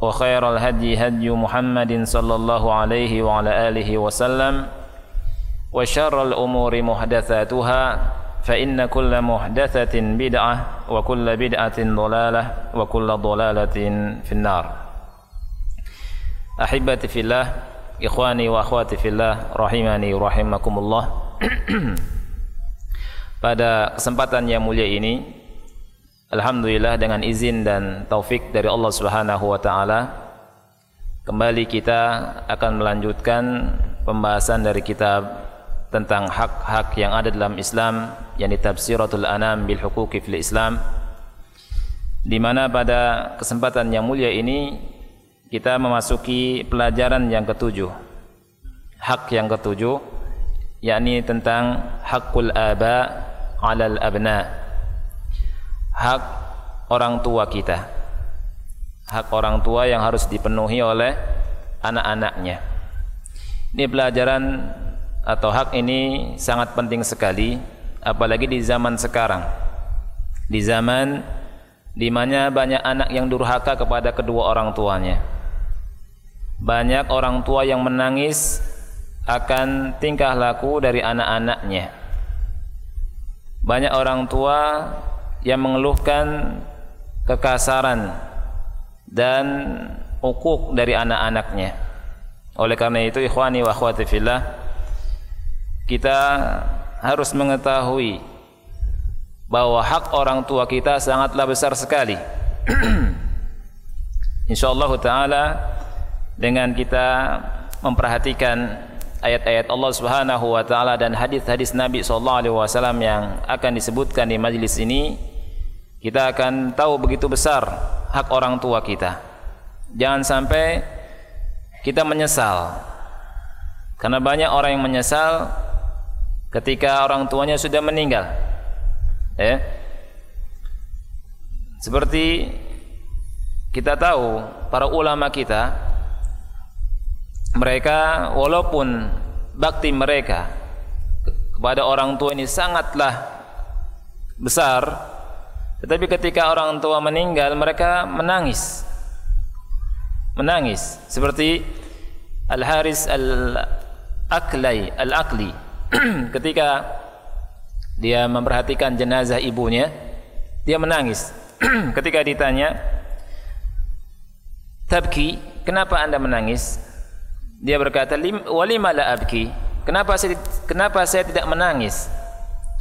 وخير الهدي هدي محمد صلى الله عليه وعلى آله وسلم وشر الأمور محدثاتها فإن كل محدثة بدعة وكل بدعة ضلالة وكل ضلالة في النار أحبتي في الله إخواني وأخواتي في الله رحمني ورحمكم الله Pada kesempatan yang mulia ini Alhamdulillah dengan izin dan taufik dari Allah Subhanahu wa taala kembali kita akan melanjutkan pembahasan dari kitab tentang hak-hak yang ada dalam Islam yang ditafsiratul anam bil huquqi fil Islam di mana pada kesempatan yang mulia ini kita memasuki pelajaran yang ketujuh hak yang ketujuh yakni tentang hakul aba alal abna' hak orang tua kita. Hak orang tua yang harus dipenuhi oleh anak-anaknya. Ini pelajaran atau hak ini sangat penting sekali apalagi di zaman sekarang. Di zaman di mana banyak anak yang durhaka kepada kedua orang tuanya. Banyak orang tua yang menangis akan tingkah laku dari anak-anaknya. Banyak orang tua yang mengeluhkan kekasaran dan ukuk dari anak-anaknya. Oleh karena itu ikhwani wa akhwati fillah kita harus mengetahui bahwa hak orang tua kita sangatlah besar sekali. Insyaallah taala dengan kita memperhatikan ayat-ayat Allah Subhanahu wa taala dan hadis-hadis Nabi sallallahu alaihi wasallam yang akan disebutkan di majlis ini kita akan tahu begitu besar hak orang tua kita. Jangan sampai kita menyesal. Karena banyak orang yang menyesal ketika orang tuanya sudah meninggal. Ya. Seperti kita tahu para ulama kita mereka walaupun bakti mereka kepada orang tua ini sangatlah besar tetapi ketika orang tua meninggal mereka menangis menangis seperti Al Haris Al Aklai Al Akli ketika dia memperhatikan jenazah ibunya dia menangis ketika ditanya tabki kenapa Anda menangis dia berkata, "Walima la abki?" Kenapa saya kenapa saya tidak menangis?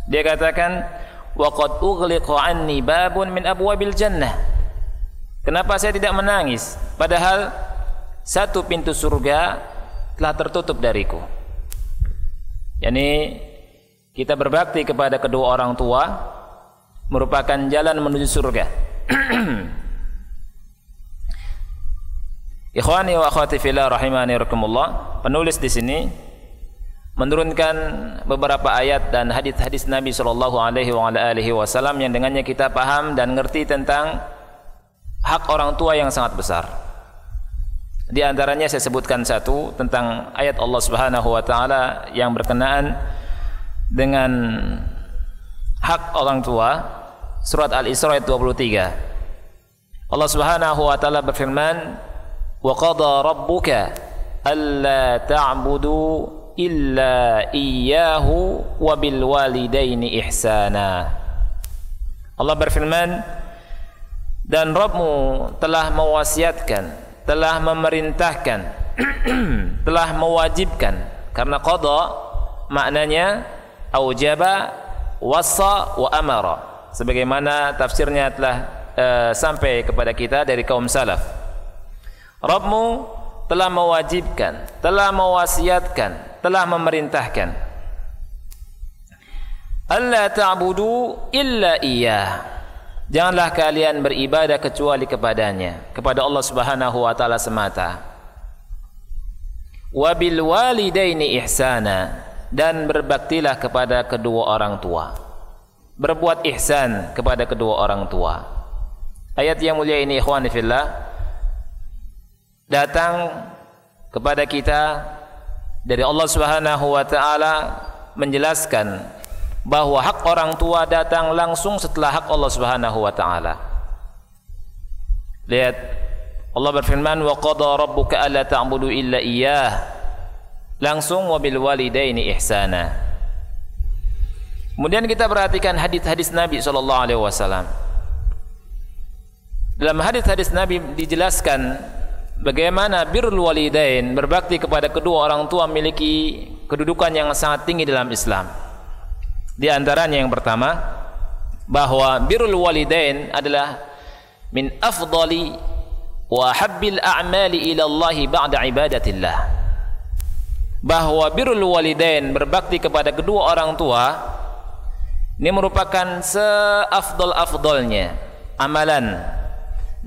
Dia katakan, "Waqad ughliqa anni babun min abwabil jannah." Kenapa saya tidak menangis? Padahal satu pintu surga telah tertutup dariku. Yani kita berbakti kepada kedua orang tua merupakan jalan menuju surga. Ikhwani wa akhwati fillah rahimani rakumullah. Penulis di sini menurunkan beberapa ayat dan hadis-hadis Nabi sallallahu alaihi wasallam yang dengannya kita paham dan ngerti tentang hak orang tua yang sangat besar. Di antaranya saya sebutkan satu tentang ayat Allah Subhanahu wa taala yang berkenaan dengan hak orang tua surat Al-Isra ayat 23. Allah Subhanahu wa taala berfirman وقضى ربك ألا تعبدوا إلا إياه وبالوالدين إحسانا Allah berfirman dan Rabbmu telah mewasiatkan telah memerintahkan telah mewajibkan karena qada maknanya aujaba wasa wa amara sebagaimana tafsirnya telah uh, sampai kepada kita dari kaum salaf Rabbmu telah mewajibkan, telah mewasiatkan, telah memerintahkan. Allah ta'budu illa iya. Janganlah kalian beribadah kecuali kepadanya, kepada Allah Subhanahu wa taala semata. Wabil walidaini ihsana dan berbaktilah kepada kedua orang tua. Berbuat ihsan kepada kedua orang tua. Ayat yang mulia ini ikhwan fillah datang kepada kita dari Allah Subhanahu wa taala menjelaskan bahwa hak orang tua datang langsung setelah hak Allah Subhanahu wa taala. Lihat Allah berfirman wa qada rabbuka alla ta'budu illa iyyah. Langsung wa bil walidaini ihsana. Kemudian kita perhatikan hadis-hadis Nabi sallallahu alaihi wasallam. Dalam hadis-hadis Nabi dijelaskan bagaimana birrul walidain berbakti kepada kedua orang tua memiliki kedudukan yang sangat tinggi dalam Islam. Di antaranya yang pertama bahwa birrul walidain adalah min afdali wa habbil a'mali ila Allah ba'da ibadatillah. Bahwa birrul walidain berbakti kepada kedua orang tua ini merupakan seafdol-afdolnya amalan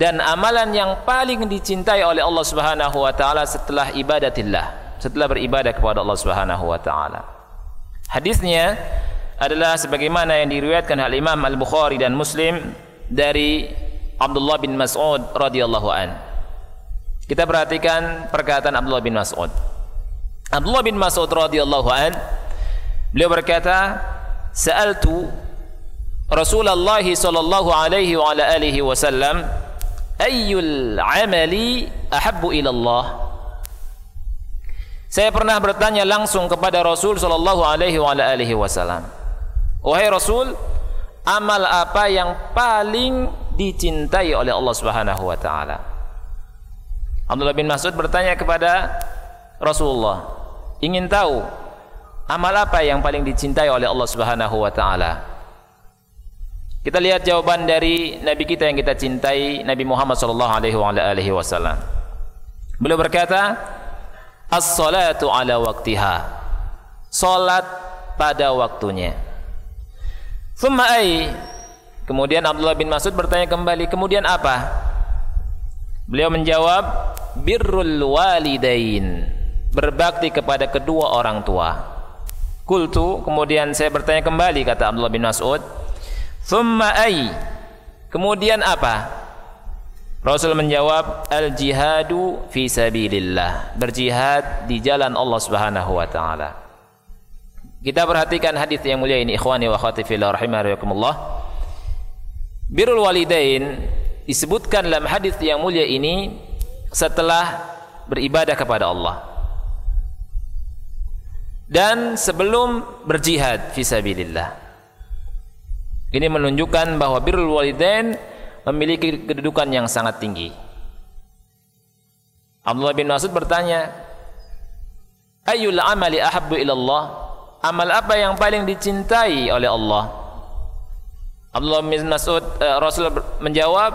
dan amalan yang paling dicintai oleh Allah Subhanahu wa taala setelah ibadatillah, setelah beribadah kepada Allah Subhanahu wa taala. Hadisnya adalah sebagaimana yang diriwayatkan oleh Imam Al-Bukhari dan Muslim dari Abdullah bin Mas'ud radhiyallahu an. Kita perhatikan perkataan Abdullah bin Mas'ud. Abdullah bin Mas'ud radhiyallahu an beliau berkata, "Sa'altu Rasulullah sallallahu alaihi wa ala alihi wasallam ayyul amali ahabbu ilallah saya pernah bertanya langsung kepada Rasul Shallallahu Alaihi Wasallam, wahai Rasul, amal apa yang paling dicintai oleh Allah Subhanahu Wa Taala? Abdullah bin Mas'ud bertanya kepada Rasulullah, ingin tahu amal apa yang paling dicintai oleh Allah Subhanahu Wa Taala? Kita lihat jawaban dari nabi kita yang kita cintai Nabi Muhammad sallallahu alaihi wasallam. Beliau berkata, "As-salatu ala waqtiha." Salat pada waktunya. Thumma ay Kemudian Abdullah bin Mas'ud bertanya kembali, "Kemudian apa?" Beliau menjawab, "Birrul walidain." Berbakti kepada kedua orang tua. Kultu, kemudian saya bertanya kembali kata Abdullah bin Mas'ud, Thumma ay. Kemudian apa? Rasul menjawab al jihadu fi sabilillah. Berjihad di jalan Allah Subhanahu wa taala. Kita perhatikan hadis yang mulia ini ikhwani wa akhwati fillah rahimakumullah. Birrul walidain disebutkan dalam hadis yang mulia ini setelah beribadah kepada Allah. Dan sebelum berjihad fi sabilillah. Ini menunjukkan bahwa birrul walidain memiliki kedudukan yang sangat tinggi. Abdullah bin Mas'ud bertanya, "Ayyul amali ahabbu ila Allah?" Amal apa yang paling dicintai oleh Allah? Abdullah bin Mas'ud eh, Rasul menjawab,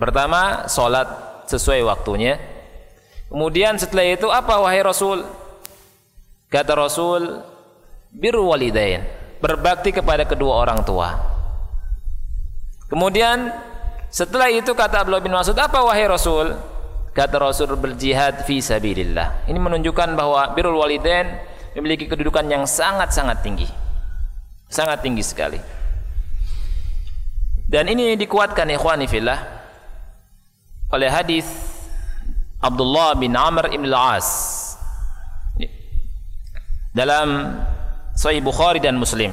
"Pertama, salat sesuai waktunya. Kemudian setelah itu apa wahai Rasul?" Kata Rasul, "Birru walidain." berbakti kepada kedua orang tua. Kemudian setelah itu kata Abdullah bin Mas'ud, "Apa wahai Rasul?" Kata Rasul berjihad fi sabilillah. Ini menunjukkan bahwa birrul walidain memiliki kedudukan yang sangat-sangat tinggi. Sangat tinggi sekali. Dan ini dikuatkan ikhwani fillah oleh hadis Abdullah bin Amr bin Al-As dalam Sahih Bukhari dan Muslim.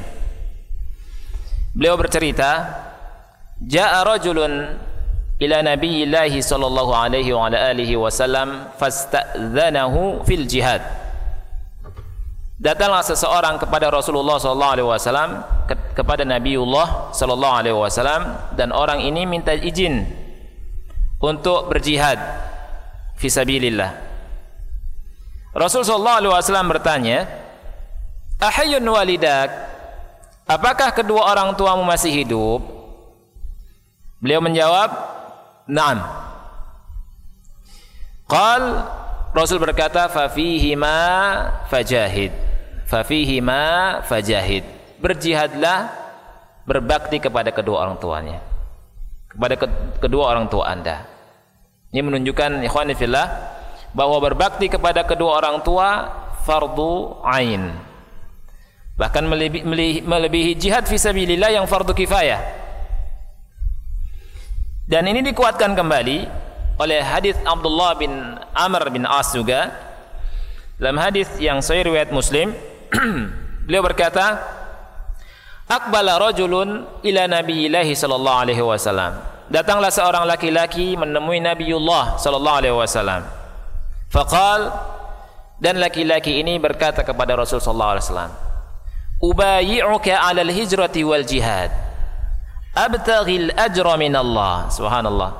Beliau bercerita, "Ja'a rajulun ila Nabiyillah sallallahu alaihi wa ala alihi wasallam fasta'dzanahu fil jihad." Datanglah seseorang kepada Rasulullah sallallahu alaihi wasallam kepada Nabiullah sallallahu alaihi wasallam dan orang ini minta izin untuk berjihad fi fisabilillah. Rasulullah sallallahu alaihi wasallam bertanya, Ahayun walidak Apakah kedua orang tuamu masih hidup? Beliau menjawab Naam Qal Rasul berkata Fafihima fajahid Fafihima fajahid Berjihadlah Berbakti kepada kedua orang tuanya Kepada kedua orang tua anda Ini menunjukkan Ikhwanifillah Bahwa berbakti kepada kedua orang tua Fardu Ain bahkan melebihi, melebihi jihad fisabilillah yang fardu kifayah dan ini dikuatkan kembali oleh hadis Abdullah bin Amr bin As juga dalam hadis yang sahih riwayat Muslim beliau berkata Akbala rajulun ila nabiyillahi sallallahu alaihi wasallam datanglah seorang laki-laki menemui Nabiullah sallallahu alaihi wasallam faqal dan laki-laki ini berkata kepada Rasul sallallahu alaihi wasallam ubayyi'uka 'alal hijrati wal jihad abtaghil ajra min Allah subhanallah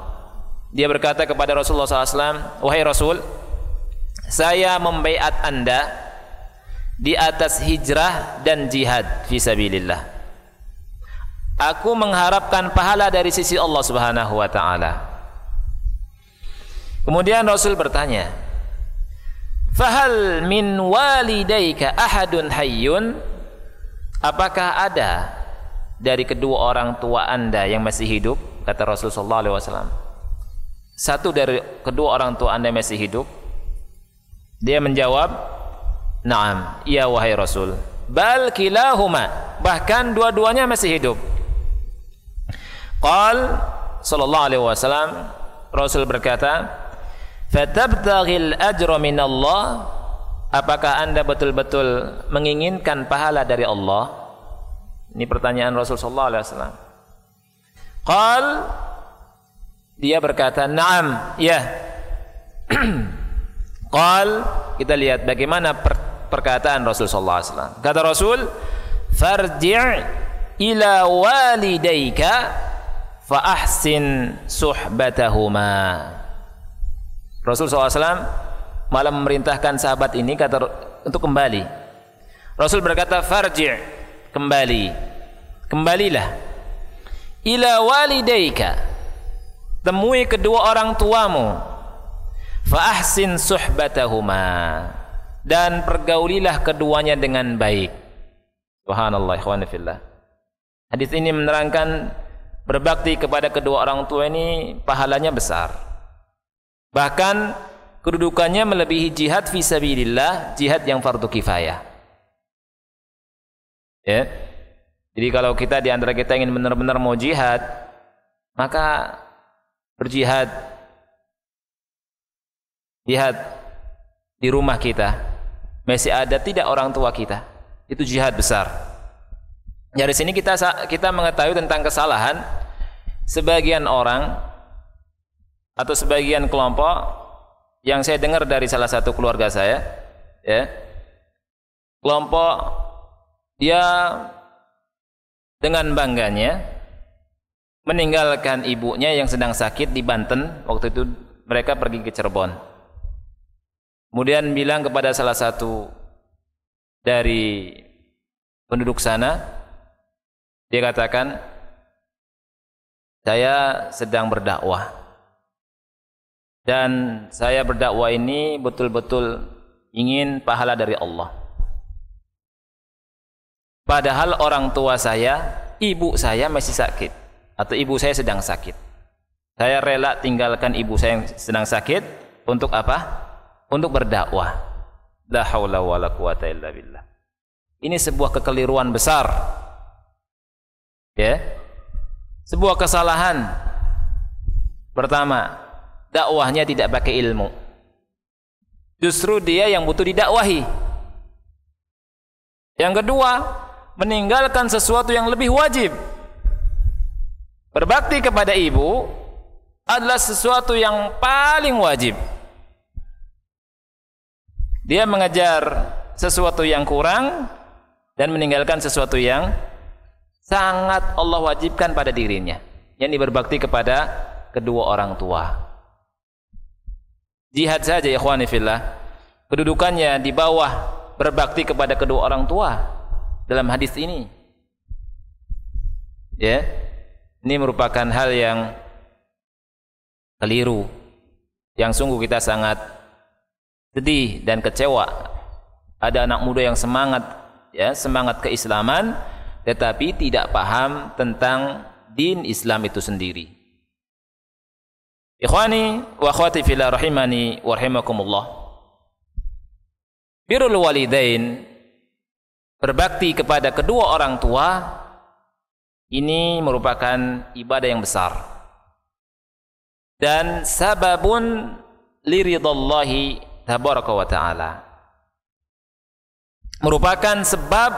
dia berkata kepada Rasulullah SAW wahai Rasul saya membaiat anda di atas hijrah dan jihad fisabilillah aku mengharapkan pahala dari sisi Allah subhanahu wa ta'ala kemudian Rasul bertanya fahal min walidayka ahadun hayyun Apakah ada dari kedua orang tua Anda yang masih hidup? Kata Rasulullah SAW. Satu dari kedua orang tua Anda masih hidup? Dia menjawab, Naam, ya wahai Rasul. Bal kilahuma, bahkan dua-duanya masih hidup. Qal sallallahu alaihi wasallam Rasul berkata, "Fatabtaghil ajra min Allah Apakah Anda betul-betul menginginkan pahala dari Allah? Ini pertanyaan Rasulullah SAW. Qal dia berkata, "Na'am, ya." Qal kita lihat bagaimana per perkataan Rasulullah sallallahu Kata Rasul, "Farji' ila walidayka fa ahsin suhbatahuma." Rasul sallallahu alaihi wasallam malah memerintahkan sahabat ini kata untuk kembali. Rasul berkata, "Farji', kembali. Kembalilah ila deika, Temui kedua orang tuamu. Fa ahsin suhbatahuma." Dan pergaulilah keduanya dengan baik. Subhanallah, ikhwan fillah. Hadis ini menerangkan berbakti kepada kedua orang tua ini pahalanya besar. Bahkan kedudukannya melebihi jihad fisabilillah, jihad yang fardu kifayah. Ya. Jadi kalau kita di antara kita ingin benar-benar mau jihad, maka berjihad jihad di rumah kita masih ada tidak orang tua kita itu jihad besar dari sini kita kita mengetahui tentang kesalahan sebagian orang atau sebagian kelompok yang saya dengar dari salah satu keluarga saya, ya. Kelompok dia dengan bangganya meninggalkan ibunya yang sedang sakit di Banten. Waktu itu mereka pergi ke Cirebon. Kemudian bilang kepada salah satu dari penduduk sana, dia katakan, saya sedang berdakwah dan saya berdakwah ini betul-betul ingin pahala dari Allah. Padahal orang tua saya, ibu saya masih sakit atau ibu saya sedang sakit. Saya rela tinggalkan ibu saya yang sedang sakit untuk apa? Untuk berdakwah. La haula wala quwata illa billah. Ini sebuah kekeliruan besar. Ya. Sebuah kesalahan. Pertama, dakwahnya tidak pakai ilmu. Justru dia yang butuh didakwahi. Yang kedua, meninggalkan sesuatu yang lebih wajib. Berbakti kepada ibu adalah sesuatu yang paling wajib. Dia mengejar sesuatu yang kurang dan meninggalkan sesuatu yang sangat Allah wajibkan pada dirinya. Yang berbakti kepada kedua orang tua. Jihad saja ikhwani fillah. Kedudukannya di bawah berbakti kepada kedua orang tua dalam hadis ini. Ya. Ini merupakan hal yang keliru yang sungguh kita sangat sedih dan kecewa. Ada anak muda yang semangat ya, semangat keislaman tetapi tidak paham tentang din Islam itu sendiri. Ikhwani wa akhwati fillah rahimani wa rahimakumullah. Birrul walidain berbakti kepada kedua orang tua ini merupakan ibadah yang besar dan sababun liridallahi tabaraka wa taala merupakan sebab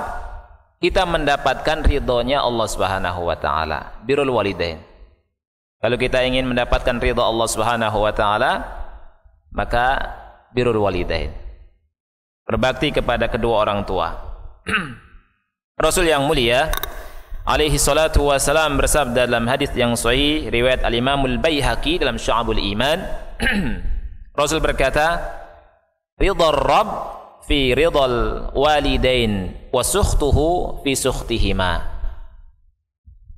kita mendapatkan ridhonya Allah Subhanahu wa taala birrul walidain kalau kita ingin mendapatkan ridha Allah Subhanahu wa taala, maka birrul walidain. Berbakti kepada kedua orang tua. Rasul yang mulia alaihi salatu wasalam bersabda dalam hadis yang sahih riwayat al-Imam al-Baihaqi dalam Syu'abul Iman Rasul berkata "Ridha rabb fi ridhal walidain wa sukhtuhu fi sukhtihima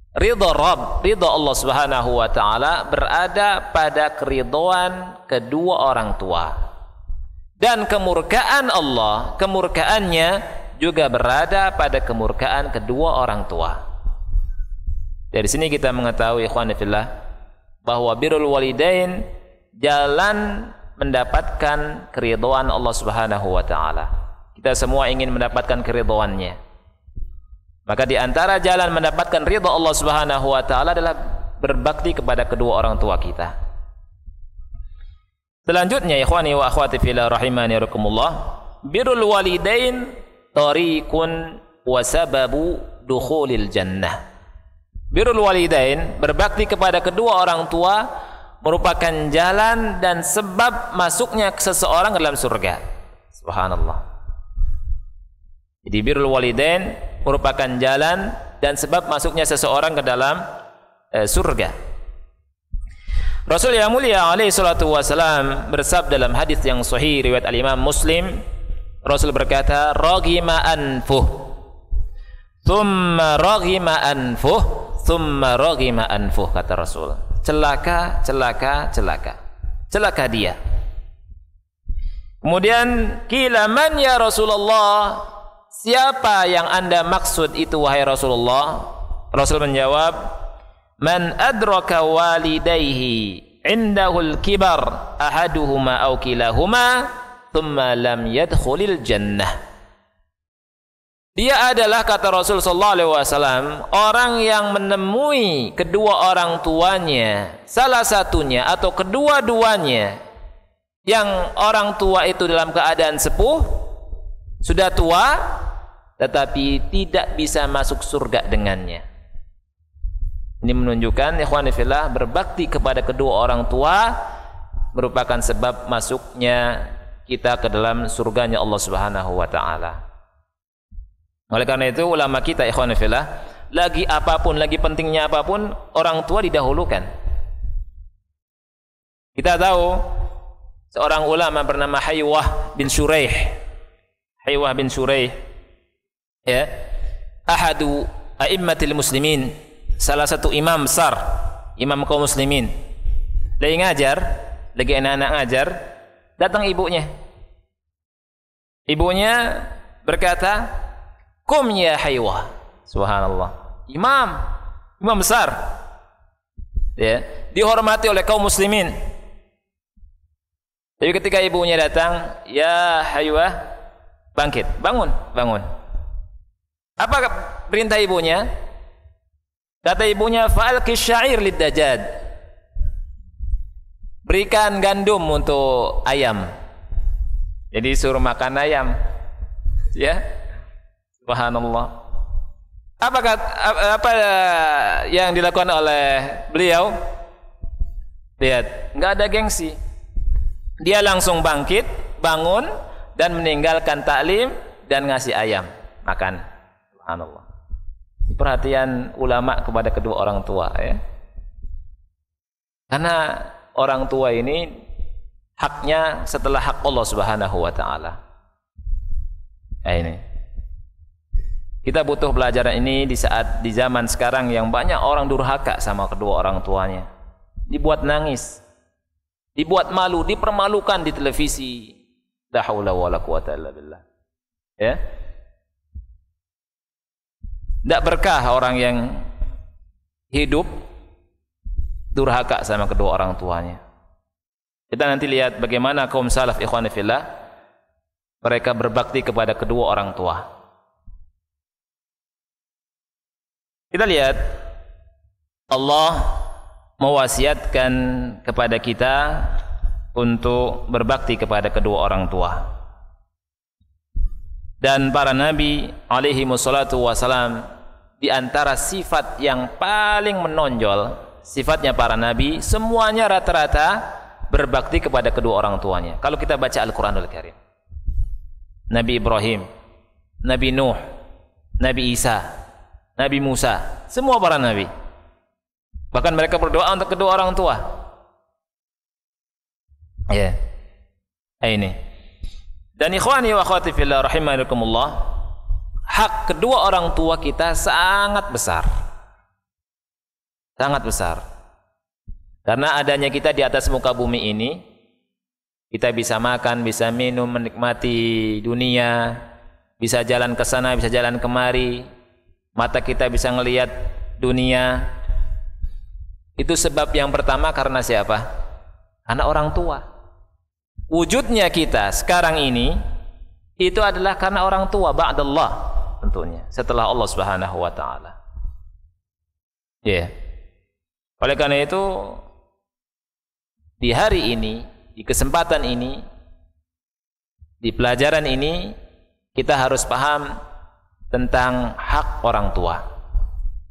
Ridho Rabb, ridho Allah Subhanahu wa taala berada pada keridoan kedua orang tua. Dan kemurkaan Allah, kemurkaannya juga berada pada kemurkaan kedua orang tua. Dari sini kita mengetahui ikhwan fillah bahwa birrul walidain jalan mendapatkan keridoan Allah Subhanahu wa taala. Kita semua ingin mendapatkan keridoannya. Maka di antara jalan mendapatkan ridha Allah Subhanahu wa taala adalah berbakti kepada kedua orang tua kita. Selanjutnya ikhwani wa akhwati fillah rahimani rakumullah, birrul walidain tariqun wa sababu dukhulil jannah. Birrul walidain berbakti kepada kedua orang tua merupakan jalan dan sebab masuknya seseorang ke dalam surga. Subhanallah. Jadi birrul walidain merupakan jalan dan sebab masuknya seseorang ke dalam eh, surga. Rasul yang mulia alaihi salatu wasalam bersabda dalam hadis yang sahih riwayat al-Imam Muslim, Rasul berkata, "Raghima anfuh" Thumma raghima anfuh, thumma raghima anfuh kata Rasul. Celaka, celaka, celaka. Celaka dia. Kemudian kila man ya Rasulullah siapa yang Anda maksud itu wahai Rasulullah? Rasul menjawab, "Man adraka walidayhi indahul kibar ahaduhuma aw kilahuma thumma lam yadkhulil jannah." Dia adalah kata Rasul sallallahu alaihi wasallam orang yang menemui kedua orang tuanya, salah satunya atau kedua-duanya yang orang tua itu dalam keadaan sepuh sudah tua tetapi tidak bisa masuk surga dengannya. Ini menunjukkan ikhwan fillah berbakti kepada kedua orang tua merupakan sebab masuknya kita ke dalam surganya Allah Subhanahu wa taala. Oleh karena itu ulama kita ikhwan fillah lagi apapun lagi pentingnya apapun orang tua didahulukan. Kita tahu seorang ulama bernama Haywah bin Suraih Haywah bin Suraih ya ahadu a'immatil muslimin salah satu imam besar imam kaum muslimin lagi ngajar lagi anak-anak ngajar datang ibunya ibunya berkata kum ya Haywa, subhanallah imam imam besar ya dihormati oleh kaum muslimin tapi ketika ibunya datang ya Haywa bangkit, bangun, bangun. Apa perintah ibunya? Kata ibunya, "Fa'alqi syair lid Berikan gandum untuk ayam. Jadi suruh makan ayam. Ya. Subhanallah. Apakah apa eh, yang dilakukan oleh beliau? Lihat, nggak ada gengsi. Dia langsung bangkit, bangun, dan meninggalkan taklim dan ngasih ayam makan. Subhanallah. Perhatian ulama kepada kedua orang tua ya. Karena orang tua ini haknya setelah hak Allah Subhanahu wa taala. Ya ini. Kita butuh pelajaran ini di saat di zaman sekarang yang banyak orang durhaka sama kedua orang tuanya. Dibuat nangis, dibuat malu, dipermalukan di televisi, La haula quwata illa billah. Ya. Tidak berkah orang yang hidup durhaka sama kedua orang tuanya. Kita nanti lihat bagaimana kaum salaf ikhwan fillah mereka berbakti kepada kedua orang tua. Kita lihat Allah mewasiatkan kepada kita untuk berbakti kepada kedua orang tua. Dan para nabi alaihi wassalatu Wasalam di antara sifat yang paling menonjol sifatnya para nabi semuanya rata-rata berbakti kepada kedua orang tuanya. Kalau kita baca Al-Qur'anul Karim. Nabi Ibrahim, Nabi Nuh, Nabi Isa, Nabi Musa, semua para nabi. Bahkan mereka berdoa untuk kedua orang tua. Ya. Yeah. Ini. Dan ikhwani wa akhwati fillah rahimakumullah, hak kedua orang tua kita sangat besar. Sangat besar. Karena adanya kita di atas muka bumi ini, kita bisa makan, bisa minum, menikmati dunia, bisa jalan ke sana, bisa jalan kemari, mata kita bisa ngelihat dunia. Itu sebab yang pertama karena siapa? Karena orang tua wujudnya kita sekarang ini itu adalah karena orang tua ba'dallah tentunya setelah Allah Subhanahu wa taala. Ya. Yeah. Oleh karena itu di hari ini, di kesempatan ini, di pelajaran ini kita harus paham tentang hak orang tua.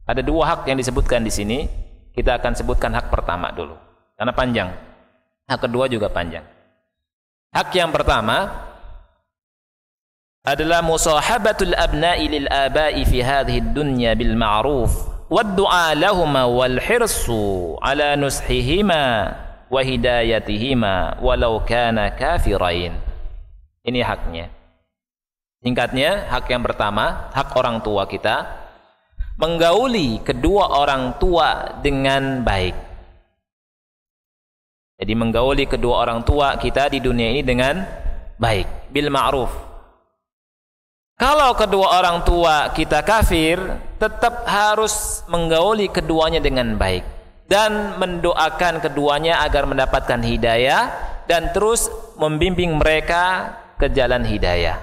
Ada dua hak yang disebutkan di sini. Kita akan sebutkan hak pertama dulu karena panjang. Hak kedua juga panjang. Hak yang pertama adalah musahabatul abna'i lil aba'i fi hadhihi dunya bil ma'ruf والدعاء لهما والحرص على نصحهما وهدايتهما ولو kana kafirain. ini haknya singkatnya hak yang pertama hak orang tua kita menggauli kedua orang tua dengan baik jadi menggauli kedua orang tua kita di dunia ini dengan baik, bil ma'ruf. Kalau kedua orang tua kita kafir, tetap harus menggauli keduanya dengan baik dan mendoakan keduanya agar mendapatkan hidayah dan terus membimbing mereka ke jalan hidayah.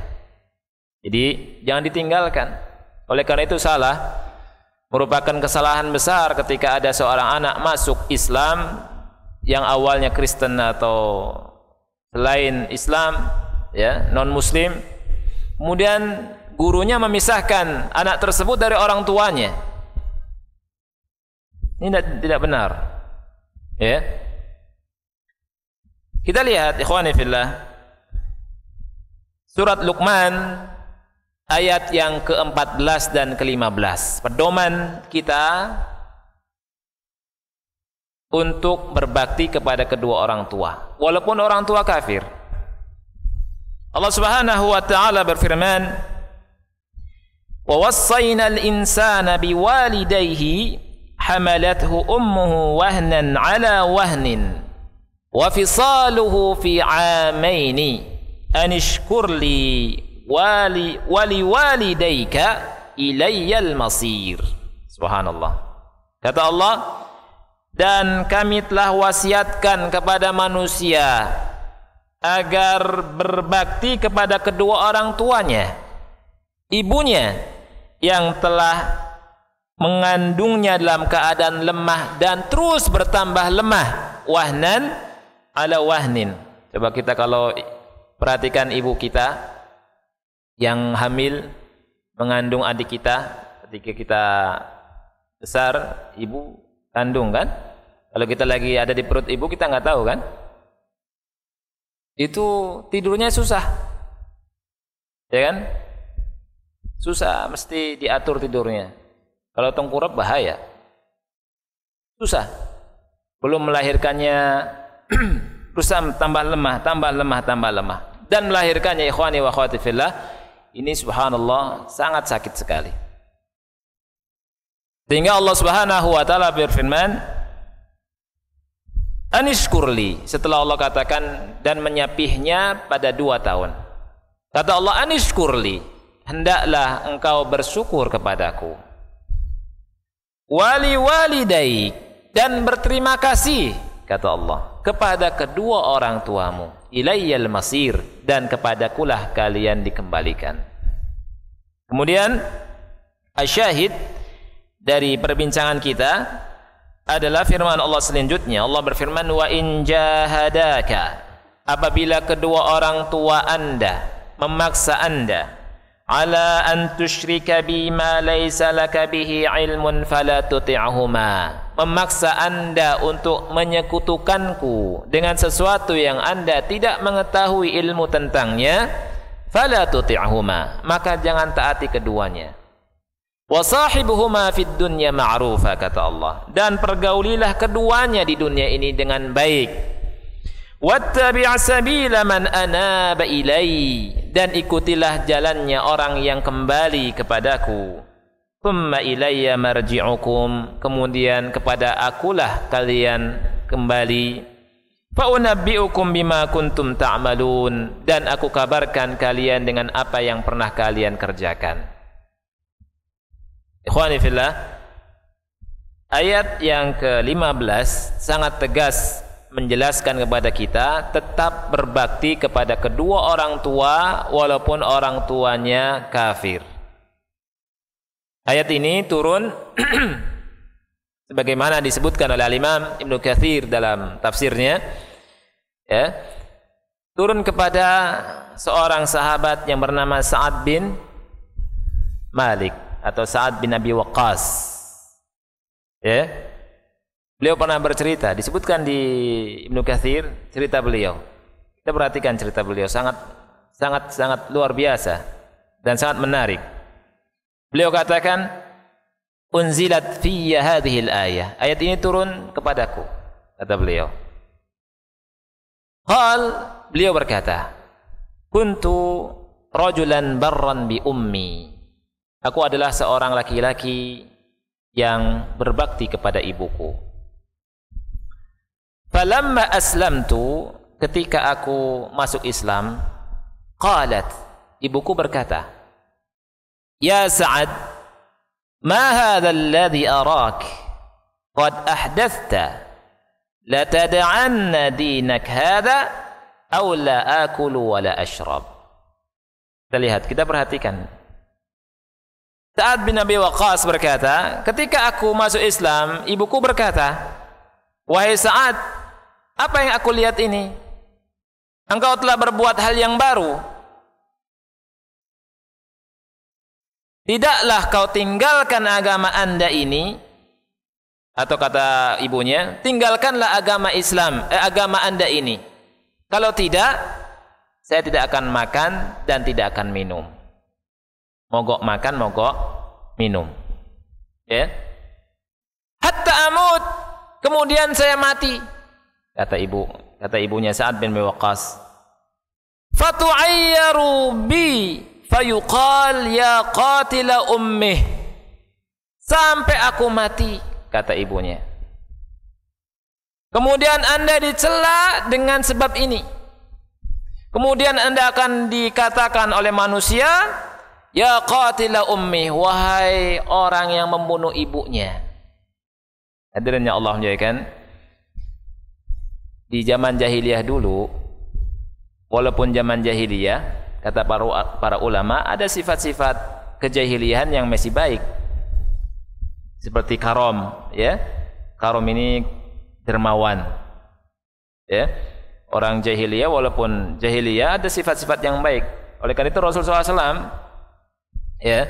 Jadi jangan ditinggalkan. Oleh karena itu salah merupakan kesalahan besar ketika ada seorang anak masuk Islam yang awalnya Kristen atau selain Islam ya non muslim kemudian gurunya memisahkan anak tersebut dari orang tuanya ini tidak, tidak benar ya kita lihat ikhwani fillah surat Luqman ayat yang ke-14 dan ke-15 pedoman kita untuk berbakti kepada kedua orang tua walaupun orang tua kafir Allah Subhanahu wa taala berfirman wa wassayna al-insana biwalidayhi hamalathu ummuhu wahnan ala wahnin wa fisaluhu fi amaini an ishkur li wali wali walidayka ilayyal masir subhanallah kata Allah dan kami telah wasiatkan kepada manusia agar berbakti kepada kedua orang tuanya ibunya yang telah mengandungnya dalam keadaan lemah dan terus bertambah lemah wahnan ala wahnin coba kita kalau perhatikan ibu kita yang hamil mengandung adik kita ketika kita besar ibu kandung kan? Kalau kita lagi ada di perut ibu kita nggak tahu kan? Itu tidurnya susah. Ya kan? Susah mesti diatur tidurnya. Kalau tengkurap bahaya. Susah. Belum melahirkannya rusak tambah lemah, tambah lemah, tambah lemah. Dan melahirkannya ikhwani wa khawatifillah, ini subhanallah sangat sakit sekali. Sehingga Allah Subhanahu wa taala berfirman, "Anishkurli." Setelah Allah katakan dan menyapihnya pada dua tahun. Kata Allah, "Anishkurli." Hendaklah engkau bersyukur kepadaku. Wali walidai dan berterima kasih kata Allah kepada kedua orang tuamu ilayyal masir dan kepadakulah kalian dikembalikan kemudian asyahid as dari perbincangan kita adalah firman Allah selanjutnya. Allah berfirman, "Wa in jahadaka" apabila kedua orang tua Anda memaksa Anda ala an tusyrika bima laisa laka bihi ilmun fala tuti'huma memaksa Anda untuk menyekutukanku dengan sesuatu yang Anda tidak mengetahui ilmu tentangnya fala tuti'huma maka jangan taati keduanya Wasahibuhuma fid dunya ma'rufa kata Allah. Dan pergaulilah keduanya di dunia ini dengan baik. Wattabi' sabila man anaba ilai dan ikutilah jalannya orang yang kembali kepadaku. Thumma ilayya marji'ukum kemudian kepada akulah kalian kembali. Fa unabbi'ukum bima kuntum ta'malun dan aku kabarkan kalian dengan apa yang pernah kalian kerjakan. Ikhwani fillah, ayat yang ke-15 sangat tegas menjelaskan kepada kita tetap berbakti kepada kedua orang tua walaupun orang tuanya kafir. Ayat ini turun sebagaimana disebutkan oleh Imam Ibnu Katsir dalam tafsirnya ya. Turun kepada seorang sahabat yang bernama Sa'ad bin Malik atau Sa'ad bin Abi Waqqas. Ya. Beliau pernah bercerita, disebutkan di Ibnu Katsir cerita beliau. Kita perhatikan cerita beliau sangat sangat sangat luar biasa dan sangat menarik. Beliau katakan, "Unzilat fiyya hadhihi al-ayah." Ayat ini turun kepadaku, kata beliau. Hal beliau berkata, "Kuntu rajulan barran bi ummi." Aku adalah seorang laki-laki yang berbakti kepada ibuku. Falamma aslamtu ketika aku masuk Islam, qalat ibuku berkata, "Ya Sa'ad, ma hadha alladhi arak? Qad ahdathta la tad'anna dinak hadha aw la akulu wa la ashrab." Kita lihat, kita perhatikan Sa'ad bin Abi berkata, ketika aku masuk Islam, ibuku berkata, Wahai Sa'ad, apa yang aku lihat ini? Engkau telah berbuat hal yang baru. Tidaklah kau tinggalkan agama anda ini, atau kata ibunya, tinggalkanlah agama Islam, eh, agama anda ini. Kalau tidak, saya tidak akan makan dan tidak akan minum mogok makan mogok minum ya hatta amut kemudian saya mati kata ibu kata ibunya Sa'ad bin Waqas fatu'ayyaru bi fayuqal ya qatila ummih sampai aku mati kata ibunya kemudian anda dicela dengan sebab ini kemudian anda akan dikatakan oleh manusia Ya qatila ummi wahai orang yang membunuh ibunya. Hadirin yang Allah muliakan. Di zaman jahiliyah dulu walaupun zaman jahiliyah kata para para ulama ada sifat-sifat kejahilihan yang masih baik. Seperti karom ya. Karom ini dermawan. Ya. Orang jahiliyah walaupun jahiliyah ada sifat-sifat yang baik. Oleh karena itu Rasulullah SAW ya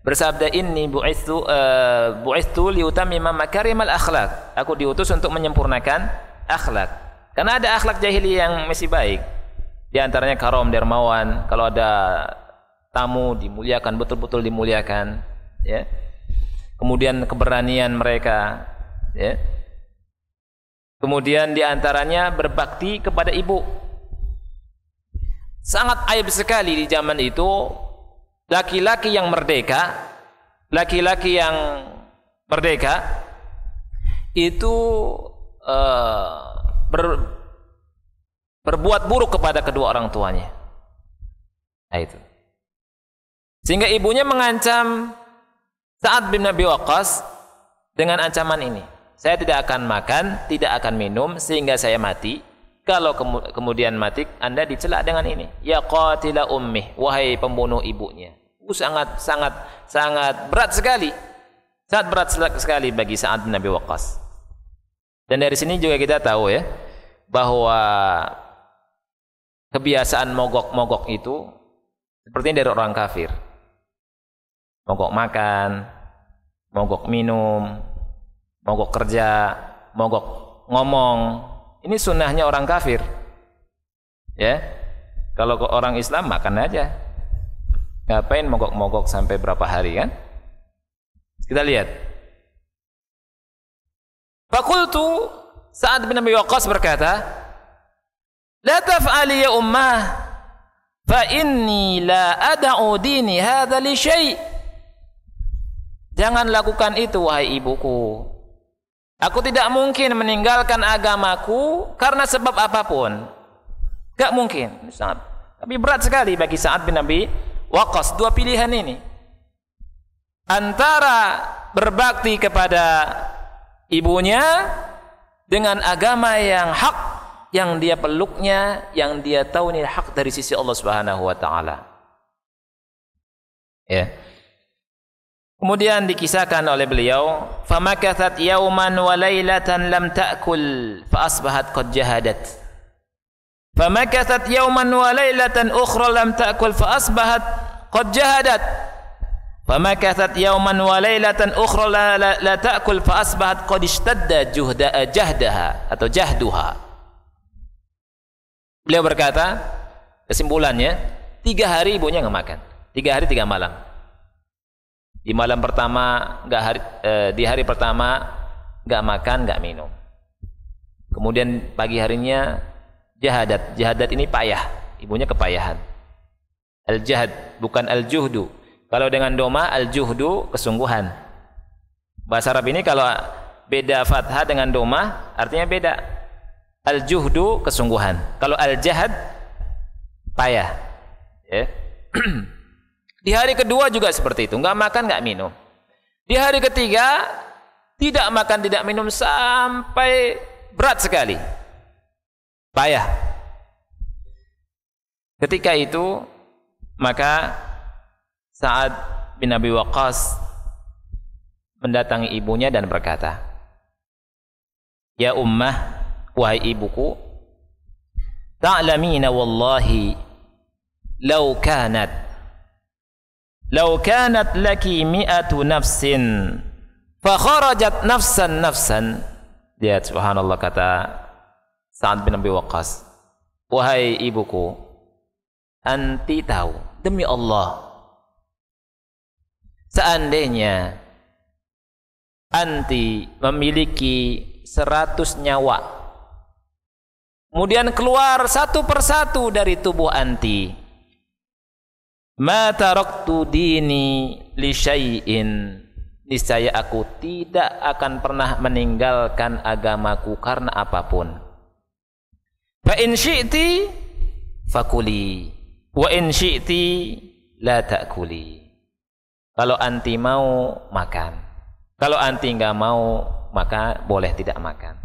bersabda inni bu'ithu uh, eh, bu'ithu liutammima makarimal akhlak aku diutus untuk menyempurnakan akhlak karena ada akhlak jahili yang masih baik di antaranya karom dermawan kalau ada tamu dimuliakan betul-betul dimuliakan ya kemudian keberanian mereka ya kemudian diantaranya berbakti kepada ibu sangat aib sekali di zaman itu laki-laki yang merdeka, laki-laki yang merdeka itu uh, ber, berbuat buruk kepada kedua orang tuanya. Nah itu. Sehingga ibunya mengancam Sa'ad bin Nabi Waqqas dengan ancaman ini. Saya tidak akan makan, tidak akan minum sehingga saya mati. Kalau kemudian mati, Anda dicela dengan ini. Ya qatila ummi, wahai pembunuh ibunya sangat sangat sangat berat sekali. Sangat berat sekali bagi saat bin Abi Waqqas. Dan dari sini juga kita tahu ya bahwa kebiasaan mogok-mogok itu sepertinya dari orang kafir. Mogok makan, mogok minum, mogok kerja, mogok ngomong. Ini sunnahnya orang kafir. Ya. Kalau orang Islam makan aja, Ngapain mogok-mogok sampai berapa hari kan? Kita lihat. Fakultu Sa'ad bin Abi Waqqas berkata, "La taf'ali ya ummah, fa inni la ad'u dini hadha li syai'." Jangan lakukan itu wahai ibuku. Aku tidak mungkin meninggalkan agamaku karena sebab apapun. Gak mungkin. Sangat. Tapi berat sekali bagi Sa'ad bin Abi wakos dua pilihan ini antara berbakti kepada ibunya dengan agama yang hak yang dia peluknya yang dia tahu ini hak dari sisi Allah Subhanahu wa taala. Ya. Kemudian dikisahkan oleh beliau, "Famakathat yauman wa lailatan lam ta'kul fa asbahat qad jahadat." Famakathat yawman wa lailatan ukhra lam ta'kul fa asbahat qad jahadat. Famakathat yawman wa lailatan لا la, la, la ta'kul fa asbahat qad ishtadda Beliau berkata, kesimpulannya, tiga hari ibunya nggak makan. Tiga hari tiga malam. Di malam pertama nggak hari, eh, di hari pertama nggak makan nggak minum. Kemudian pagi harinya jahadat. Jahadat ini payah, ibunya kepayahan. Al-jahad bukan al-juhdu. Kalau dengan doma al-juhdu kesungguhan. Bahasa Arab ini kalau beda fathah dengan doma artinya beda. Al-juhdu kesungguhan. Kalau al-jahad payah. Ya. Di hari kedua juga seperti itu, nggak makan nggak minum. Di hari ketiga tidak makan tidak minum sampai berat sekali payah. Ketika itu maka Sa'ad bin Abi mendatangi ibunya dan berkata, "Ya ummah, wahai ibuku, ta'lamina wallahi law kanat law kanat laki mi'atu nafsin fa kharajat nafsan nafsan." Lihat subhanallah kata Sa'ad bin Abi Waqqas, "Wahai ibuku, anti tahu demi Allah, seandainya anti memiliki seratus nyawa, kemudian keluar satu persatu dari tubuh anti, rok tuh dini li niscaya aku tidak akan pernah meninggalkan agamaku karena apapun Fa in syi'ti fakuli wa in syi'ti la ta'kuli. Kalau anti mau makan. Kalau anti enggak mau maka boleh tidak makan.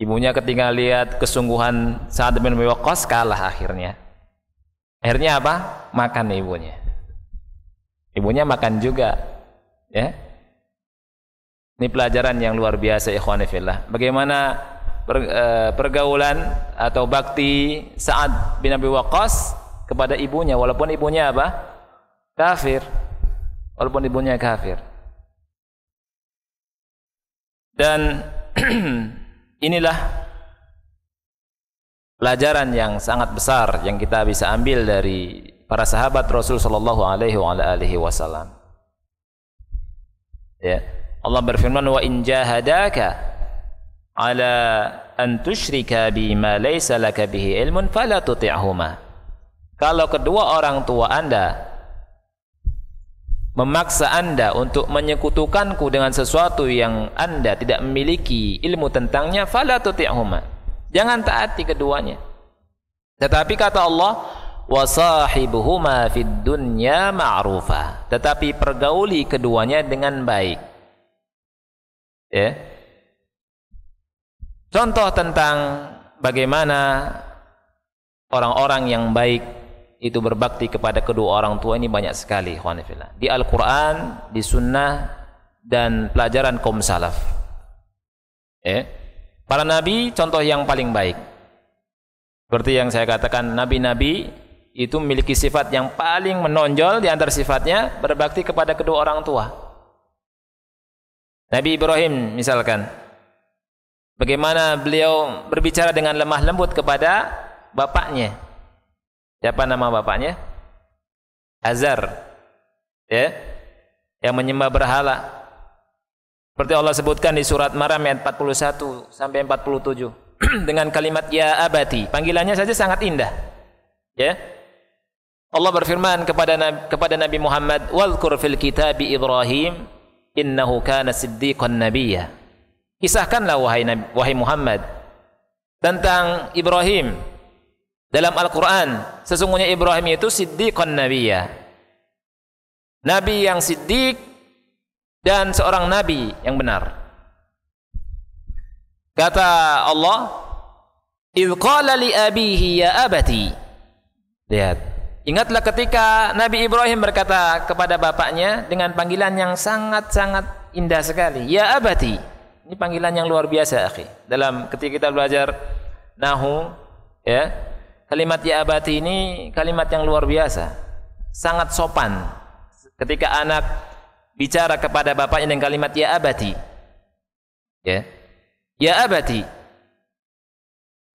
Ibunya ketika lihat kesungguhan saat bin Waqqas kalah akhirnya. Akhirnya apa? Makan ibunya. Ibunya makan juga, ya. Ini pelajaran yang luar biasa ikhwan fillah. Bagaimana Eh, pergaulan atau bakti Sa'ad bin Abi Waqqas kepada ibunya walaupun ibunya apa? kafir. Walaupun ibunya kafir. Dan inilah pelajaran yang sangat besar yang kita bisa ambil dari para sahabat Rasul sallallahu alaihi wasallam. Ya. Allah berfirman wa in jahadaka ala أن تشرك بما ليس لك به ilmun فلا tuti'huma. Kalau kedua orang tua Anda memaksa Anda untuk menyekutukanku dengan sesuatu yang Anda tidak memiliki ilmu tentangnya, fala tuti'huma. Jangan taati keduanya. Tetapi kata Allah, wasahibuhuma fid dunya ma'rufa tetapi pergauli keduanya dengan baik ya Contoh tentang bagaimana orang-orang yang baik itu berbakti kepada kedua orang tua ini banyak sekali khonifillah. Di Al-Qur'an, di sunnah dan pelajaran kaum salaf. Eh, para nabi contoh yang paling baik. Seperti yang saya katakan nabi-nabi itu memiliki sifat yang paling menonjol di antara sifatnya berbakti kepada kedua orang tua. Nabi Ibrahim misalkan Bagaimana beliau berbicara dengan lemah lembut kepada bapaknya. Siapa nama bapaknya? Azar. Ya. Yang menyembah berhala. Seperti Allah sebutkan di surat Maram ayat 41 sampai 47 dengan kalimat ya abati. Panggilannya saja sangat indah. Ya. Allah berfirman kepada Nabi, kepada Nabi Muhammad, "Wadhkur fil kitabi Ibrahim innahu kana siddiqan nabiyya." Kisahkanlah wahai Nabi, wahai Muhammad tentang Ibrahim dalam Al-Qur'an. Sesungguhnya Ibrahim itu siddiqan ya Nabi yang siddiq dan seorang nabi yang benar. Kata Allah, "Idz qala li abihi ya abati." Lihat. Ingatlah ketika Nabi Ibrahim berkata kepada bapaknya dengan panggilan yang sangat-sangat indah sekali, "Ya abati." Ini panggilan yang luar biasa, akhi. Dalam ketika kita belajar nahu, ya, kalimat ya abati ini kalimat yang luar biasa. Sangat sopan. Ketika anak bicara kepada bapaknya dengan kalimat ya abati. Ya. Ya abati.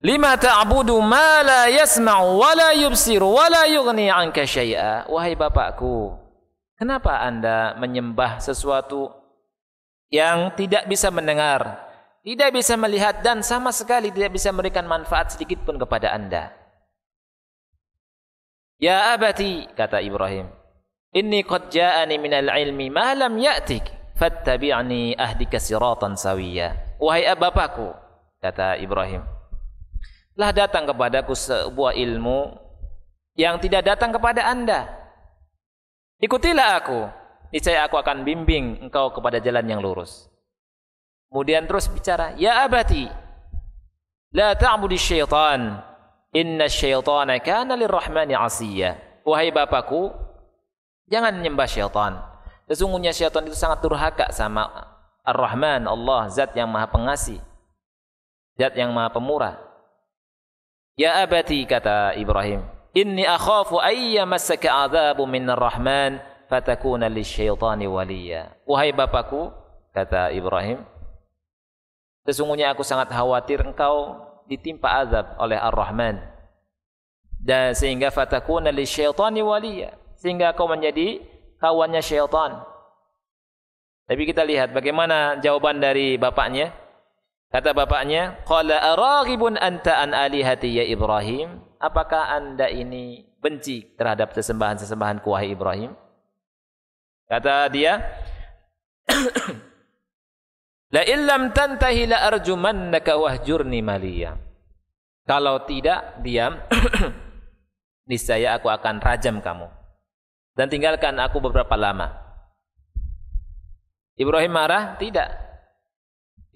Lima ta'budu ma la yasma'u wa la yubsir wa la yughni 'anka syai'a. Wahai bapakku, kenapa Anda menyembah sesuatu yang tidak bisa mendengar, tidak bisa melihat dan sama sekali tidak bisa memberikan manfaat sedikit pun kepada Anda. Ya abati kata Ibrahim, inni qad ja'ani minal ilmi ma lam ya'tik fattabi'ni ahdika siratan sawiyya. Wahai bapakku kata Ibrahim, lah datang kepadaku sebuah ilmu yang tidak datang kepada Anda. Ikutilah aku niscaya aku akan bimbing engkau kepada jalan yang lurus. Kemudian terus bicara, "Ya abati, la ta'budi syaitan. Inna syaitana kana lirrahmani 'asiyya." Wahai bapakku, jangan menyembah syaitan. Sesungguhnya syaitan itu sangat durhaka sama Ar-Rahman, Allah, Zat yang Maha Pengasih. Zat yang Maha Pemurah. Ya abati kata Ibrahim, "Inni akhafu ayya masaka 'adzabu minar rahman." fatakuna lisyaitani waliya. Wahai bapakku, kata Ibrahim, sesungguhnya aku sangat khawatir engkau ditimpa azab oleh Ar-Rahman. Dan sehingga fatakuna lisyaitani waliya, sehingga kau menjadi kawannya syaitan. Tapi kita lihat bagaimana jawaban dari bapaknya. Kata bapaknya, "Qala araghibun anta an alihati ya Ibrahim? Apakah Anda ini benci terhadap sesembahan-sesembahanku wahai Ibrahim?" Kata dia, La illam tantahi la arjumannaka wahjurni maliya. Kalau tidak diam, niscaya aku akan rajam kamu dan tinggalkan aku beberapa lama. Ibrahim marah? Tidak.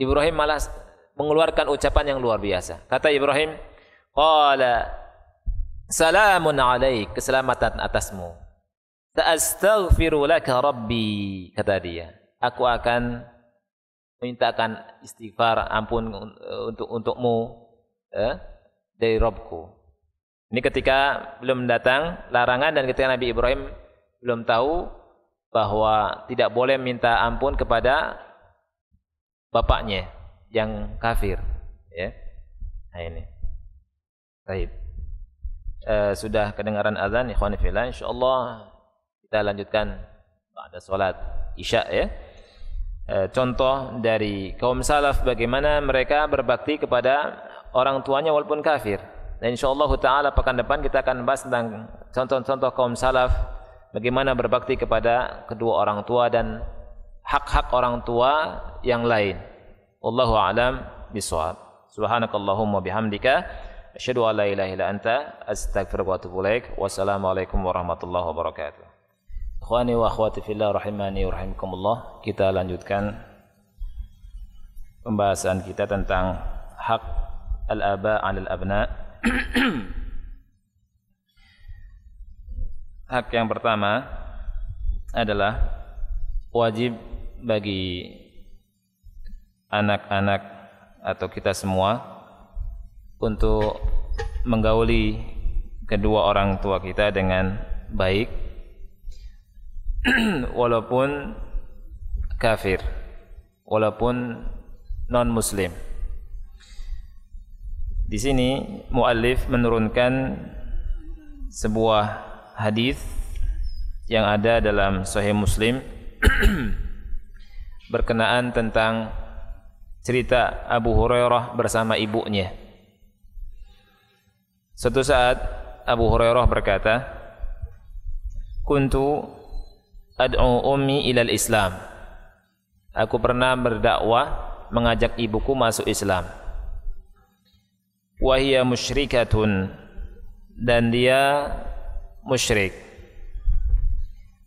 Ibrahim malah mengeluarkan ucapan yang luar biasa. Kata Ibrahim, "Qala salamun alaik, keselamatan atasmu." Sa'astaghfiru laka rabbi, kata dia. Aku akan mintakan istighfar ampun untuk untukmu eh, dari Robku. Ini ketika belum datang larangan dan ketika Nabi Ibrahim belum tahu bahwa tidak boleh minta ampun kepada bapaknya yang kafir, ya. Nah ini. Baik. E, sudah kedengaran azan ikhwan fillah insyaallah kita lanjutkan ada solat isya ya. E, contoh dari kaum salaf bagaimana mereka berbakti kepada orang tuanya walaupun kafir. Dan hutan taala pekan depan kita akan bahas tentang contoh-contoh kaum salaf bagaimana berbakti kepada kedua orang tua dan hak-hak orang tua yang lain. Wallahu a'lam bishawab. Subhanakallahumma bihamdika asyhadu an la ilaha illa anta astaghfiruka wa atubu ilaik. Wassalamualaikum warahmatullahi wabarakatuh. Ikhwani wa akhwati fillah rahimani wa rahimakumullah. Kita lanjutkan pembahasan kita tentang hak al-aba al abna. hak yang pertama adalah wajib bagi anak-anak atau kita semua untuk menggauli kedua orang tua kita dengan baik walaupun kafir, walaupun non muslim. Di sini muallif menurunkan sebuah hadis yang ada dalam Sahih Muslim berkenaan tentang cerita Abu Hurairah bersama ibunya. Suatu saat Abu Hurairah berkata, "Kuntu ad'u ummi ilal Islam. Aku pernah berdakwah mengajak ibuku masuk Islam. Wahia musyrikatun dan dia musyrik.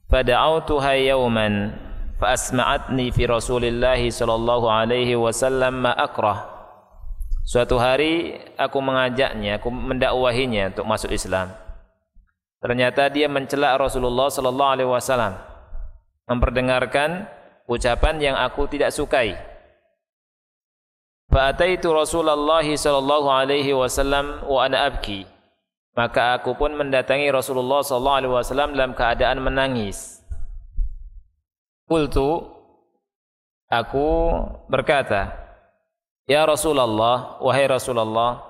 Fada'autuha yawman fa asma'atni fi Rasulillah sallallahu alaihi wasallam ma akrah. Suatu hari aku mengajaknya, aku mendakwahinya untuk masuk Islam. Ternyata dia mencela Rasulullah sallallahu alaihi wasallam memperdengarkan ucapan yang aku tidak sukai. Fa'ataitu Rasulullah sallallahu alaihi wasallam wa ana abki. Maka aku pun mendatangi Rasulullah sallallahu alaihi wasallam dalam keadaan menangis. Qultu aku berkata, "Ya Rasulullah, wahai Rasulullah,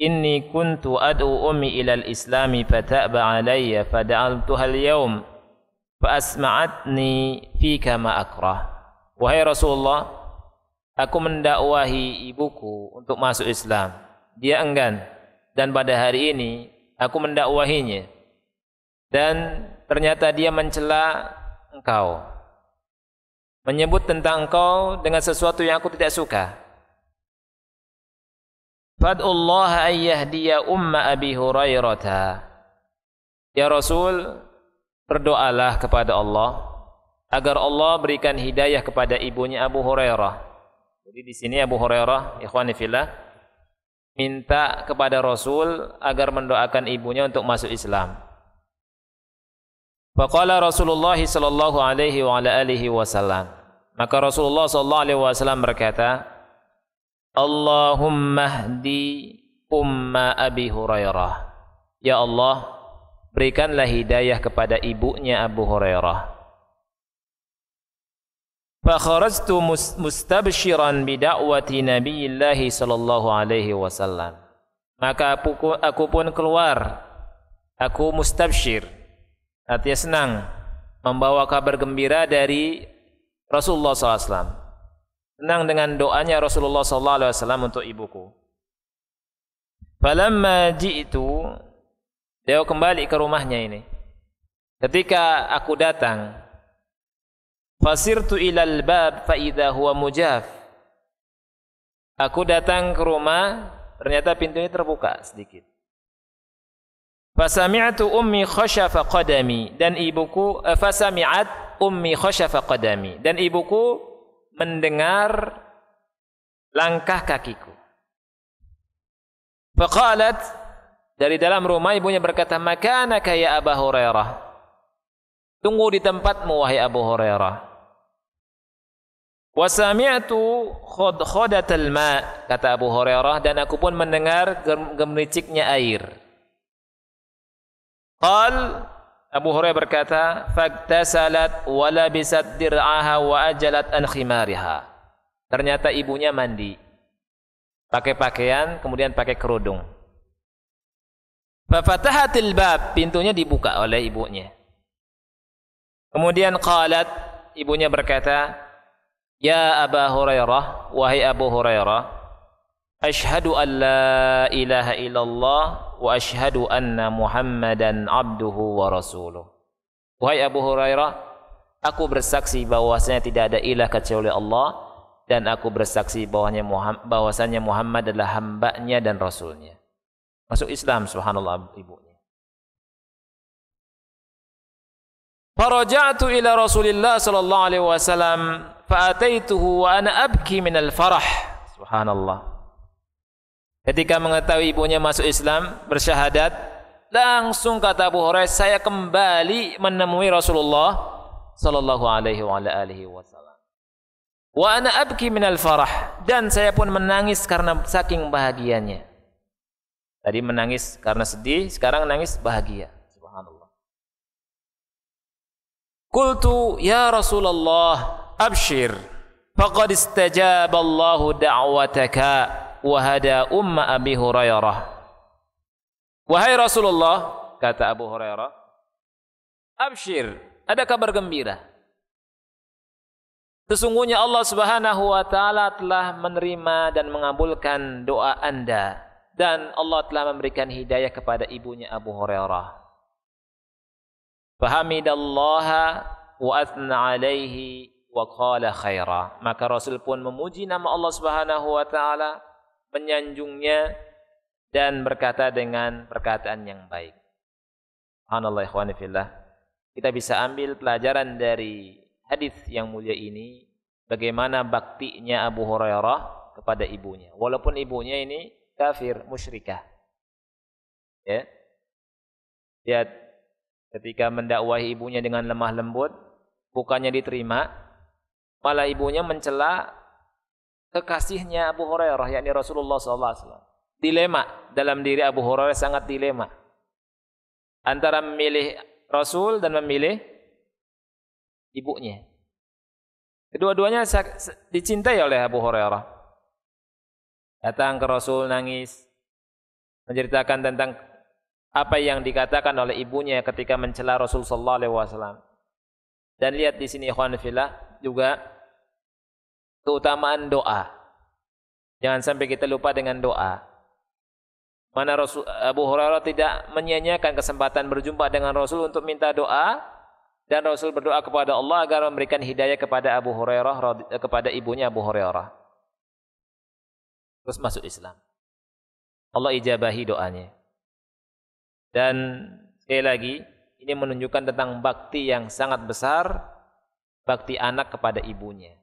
inni kuntu ad'u ummi ila al-islami fata'ba alayya fad'altuha al-yawm." fa asma'atni fika ma akrah wahai Rasulullah aku mendakwahi ibuku untuk masuk Islam dia enggan dan pada hari ini aku mendakwahinya dan ternyata dia mencela engkau menyebut tentang engkau dengan sesuatu yang aku tidak suka fad'ullaha an yahdiya umma abi hurairah ya Rasul berdoalah kepada Allah agar Allah berikan hidayah kepada ibunya Abu Hurairah. Jadi di sini Abu Hurairah, ikhwani fillah, minta kepada Rasul agar mendoakan ibunya untuk masuk Islam. Faqala Rasulullah sallallahu alaihi wa ala alihi wasallam. Maka Rasulullah sallallahu alaihi wasallam berkata, "Allahumma hdi umma Abi Hurairah." Ya Allah, berikanlah hidayah kepada ibunya Abu Hurairah. Fakharajtu mustabshiran bidakwati Allah sallallahu alaihi wasallam. Maka aku pun keluar. Aku mustabshir. Artinya senang membawa kabar gembira dari Rasulullah SAW. Senang dengan doanya Rasulullah SAW untuk ibuku. Falamma ji'tu dia kembali ke rumahnya ini. Ketika aku datang, fasirtu ilal bab fa idza huwa mujaf. Aku datang ke rumah, ternyata pintunya terbuka sedikit. Fasamiatu ummi khashafa qadami dan ibuku eh, fasami'at ummi khashafa qadami dan ibuku mendengar langkah kakiku. Faqalat dari dalam rumah ibunya berkata, "Makanaka kaya Abu Hurairah." Tunggu di tempatmu wahai Abu Hurairah. Wasami'tu khod ma kata Abu Hurairah dan aku pun mendengar gemericiknya air. Qal Abu Hurairah berkata, "Faktasalat wa labisat dir'aha wa ajalat an khimariha." Ternyata ibunya mandi. Pakai pakaian kemudian pakai kerudung. Fafatahatil bab, pintunya dibuka oleh ibunya. Kemudian qalat, ibunya berkata, "Ya Aba Hurairah, wahai Abu Hurairah, asyhadu an la ilaha illallah wa asyhadu anna Muhammadan abduhu wa rasuluh." Wahai Abu Hurairah, aku bersaksi bahwasanya tidak ada ilah kecuali Allah dan aku bersaksi bahwasanya Muhammad adalah hambanya dan rasulnya. Masuk Islam subhanallah ibunya. Faraja'tu ila Rasulillah sallallahu alaihi wasallam fa'ataituhu wa ana abki min al-farah. Subhanallah. Ketika mengetahui ibunya masuk Islam, bersyahadat, langsung kata Abu Hurairah, saya kembali menemui Rasulullah sallallahu alaihi wa alihi wasallam. Wa ana abki min al-farah dan saya pun menangis karena saking bahagianya. Tadi menangis karena sedih, sekarang nangis bahagia. Subhanallah. Qultu ya Rasulullah abshir faqad istajaba Allah da'wataka wa hada umma Abi Hurairah. Wahai Rasulullah, kata Abu Hurairah, abshir, ada kabar gembira. Sesungguhnya Allah Subhanahu wa taala telah menerima dan mengabulkan doa Anda dan Allah telah memberikan hidayah kepada ibunya Abu Hurairah. Fahamidallaha wa athna alaihi wa qala khaira. Maka Rasul pun memuji nama Allah Subhanahu wa taala, menyanjungnya dan berkata dengan perkataan yang baik. Subhanallah ikhwani fillah. Kita bisa ambil pelajaran dari hadis yang mulia ini bagaimana baktinya Abu Hurairah kepada ibunya. Walaupun ibunya ini kafir, musyrikah. Ya. Lihat ketika mendakwahi ibunya dengan lemah lembut, bukannya diterima, malah ibunya mencela kekasihnya Abu Hurairah yakni Rasulullah SAW. Dilema dalam diri Abu Hurairah sangat dilema antara memilih Rasul dan memilih ibunya. Kedua-duanya dicintai oleh Abu Hurairah. Datang ke Rasul nangis, menceritakan tentang apa yang dikatakan oleh ibunya ketika mencela Rasul sallallahu alaihi wasallam. Dan lihat di sini ikhwan fillah juga keutamaan doa. Jangan sampai kita lupa dengan doa. Mana Rasul Abu Hurairah tidak menyia-nyiakan kesempatan berjumpa dengan Rasul untuk minta doa dan Rasul berdoa kepada Allah agar memberikan hidayah kepada Abu Hurairah kepada ibunya Abu Hurairah terus masuk Islam. Allah ijabahi doanya. Dan sekali lagi, ini menunjukkan tentang bakti yang sangat besar, bakti anak kepada ibunya,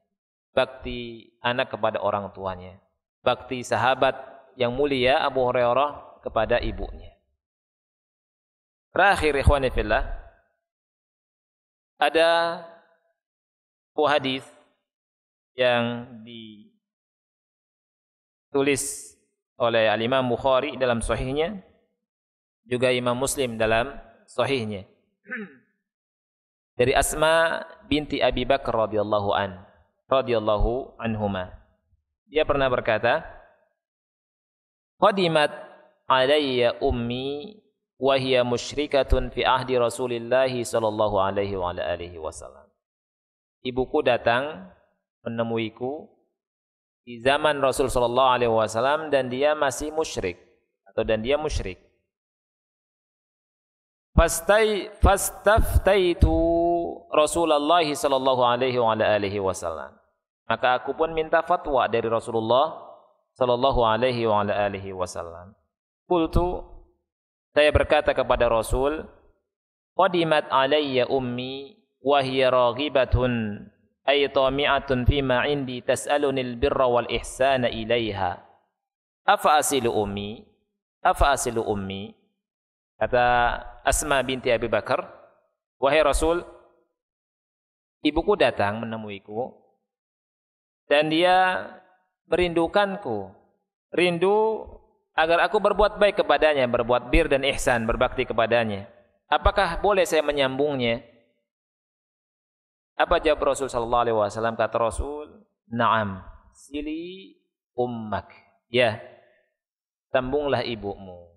bakti anak kepada orang tuanya, bakti sahabat yang mulia Abu Hurairah kepada ibunya. Terakhir ikhwani fillah, ada hadis yang di tulis oleh Al-Imam Bukhari dalam sahihnya juga Imam Muslim dalam sahihnya dari Asma binti Abi Bakar radhiyallahu an radhiyallahu anhuma dia pernah berkata qadimat alayya ummi wa hiya musyrikatun fi ahdi Rasulillah sallallahu alaihi wa alihi wasallam ibuku datang menemuiku di zaman Rasul Shallallahu Alaihi Wasallam dan dia masih musyrik atau dan dia musyrik. Fastai fastaftaitu Rasulullah Shallallahu Alaihi Wasallam. Maka aku pun minta fatwa dari Rasulullah Shallallahu Alaihi Wasallam. Kultu saya berkata kepada Rasul, Qadimat alayya ummi wa hiya raghibatun أي tami'atun fima indi tas'alunil birra wal ihsana ilaiha afa asilu ummi kata Asma binti Abi Bakar wahai ibuku datang menemuiku dan dia merindukanku rindu agar aku berbuat baik kepadanya berbuat bir dan ihsan berbakti kepadanya apakah boleh saya menyambungnya apa jawab Rasul sallallahu alaihi wasallam? Kata Rasul, "Na'am, sili ummak." Ya. Tambunglah ibumu.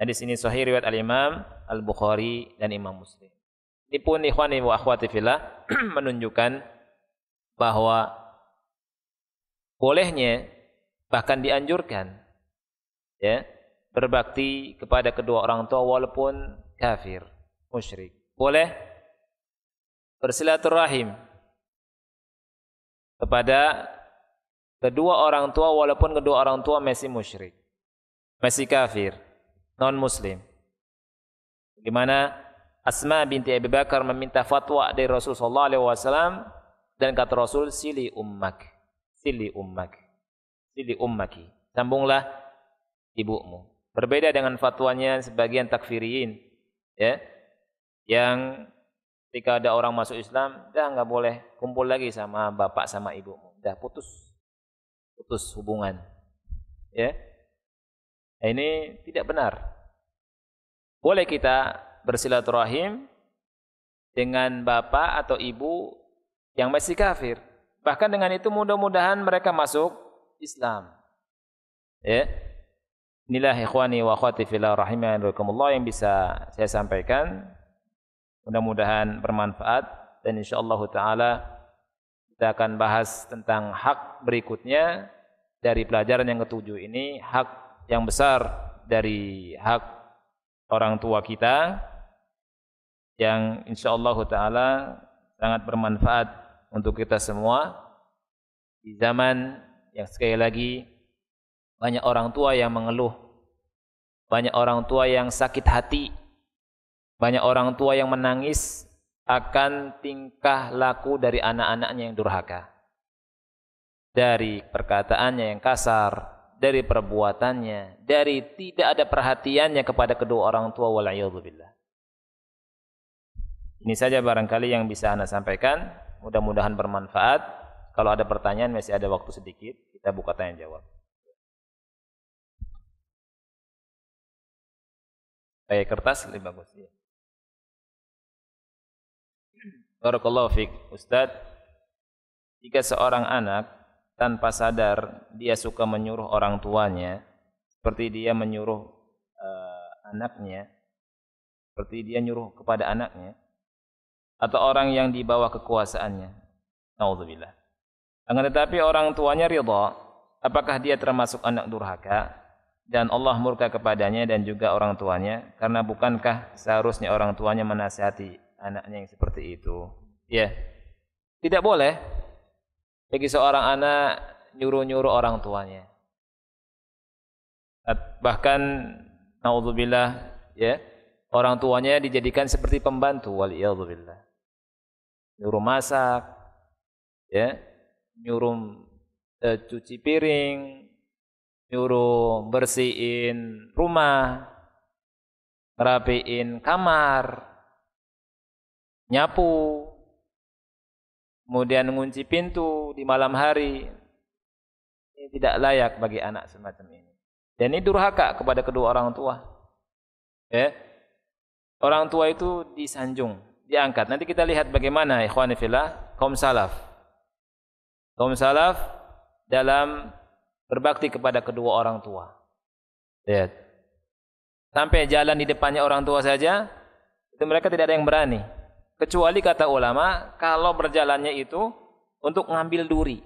di sini sahih riwayat al-Imam Al-Bukhari dan Imam Muslim. Ini pun ikhwani wa akhwati fillah menunjukkan bahwa bolehnya bahkan dianjurkan ya berbakti kepada kedua orang tua walaupun kafir musyrik. Boleh bersilaturahim kepada kedua orang tua walaupun kedua orang tua masih musyrik, masih kafir, non muslim. Gimana Asma binti Abu Bakar meminta fatwa dari Rasul sallallahu alaihi wasallam dan kata Rasul sili ummak, sili ummak, sili ummaki. Sambunglah ibumu. Berbeda dengan fatwanya sebagian takfiriin ya yang Ketika ada orang masuk Islam, dah nggak boleh kumpul lagi sama bapak sama ibumu. Dah putus, putus hubungan. Ya, nah, ini tidak benar. Boleh kita bersilaturahim dengan bapak atau ibu yang masih kafir. Bahkan dengan itu mudah-mudahan mereka masuk Islam. Ya. Inilah ikhwani wa akhwati fillah rahimakumullah yang bisa saya sampaikan. Mudah-mudahan bermanfaat dan insyaallah taala kita akan bahas tentang hak berikutnya dari pelajaran yang ketujuh ini hak yang besar dari hak orang tua kita yang insyaallah taala sangat bermanfaat untuk kita semua di zaman yang sekali lagi banyak orang tua yang mengeluh banyak orang tua yang sakit hati banyak orang tua yang menangis akan tingkah laku dari anak-anaknya yang durhaka. Dari perkataannya yang kasar, dari perbuatannya, dari tidak ada perhatiannya kepada kedua orang tua walayadzubillah. Ini saja barangkali yang bisa Anda sampaikan. Mudah-mudahan bermanfaat. Kalau ada pertanyaan masih ada waktu sedikit, kita buka tanya jawab. Kayak kertas lebih bagus ya. Barakallahu Ustadz, Ustaz, jika seorang anak tanpa sadar dia suka menyuruh orang tuanya seperti dia menyuruh uh, anaknya seperti dia nyuruh kepada anaknya atau orang yang di bawah kekuasaannya naudzubillah akan tetapi orang tuanya ridha apakah dia termasuk anak durhaka dan Allah murka kepadanya dan juga orang tuanya karena bukankah seharusnya orang tuanya menasihati anaknya yang seperti itu. Ya. Yeah. Tidak boleh bagi seorang anak nyuruh-nyuruh orang tuanya. Bahkan naudzubillah ya, yeah, orang tuanya dijadikan seperti pembantu waliyadzubillah. Nyuruh masak, ya, yeah, nyuruh e, cuci piring, nyuruh bersihin rumah, rapiin kamar, nyapu, kemudian mengunci pintu di malam hari. Ini tidak layak bagi anak semacam ini. Dan ini durhaka kepada kedua orang tua. Ya. Orang tua itu disanjung, diangkat. Nanti kita lihat bagaimana ikhwan fillah kaum salaf. Kaum salaf dalam berbakti kepada kedua orang tua. Lihat. Sampai jalan di depannya orang tua saja, itu mereka tidak ada yang berani. Kecuali kata ulama, kalau berjalannya itu untuk ngambil duri.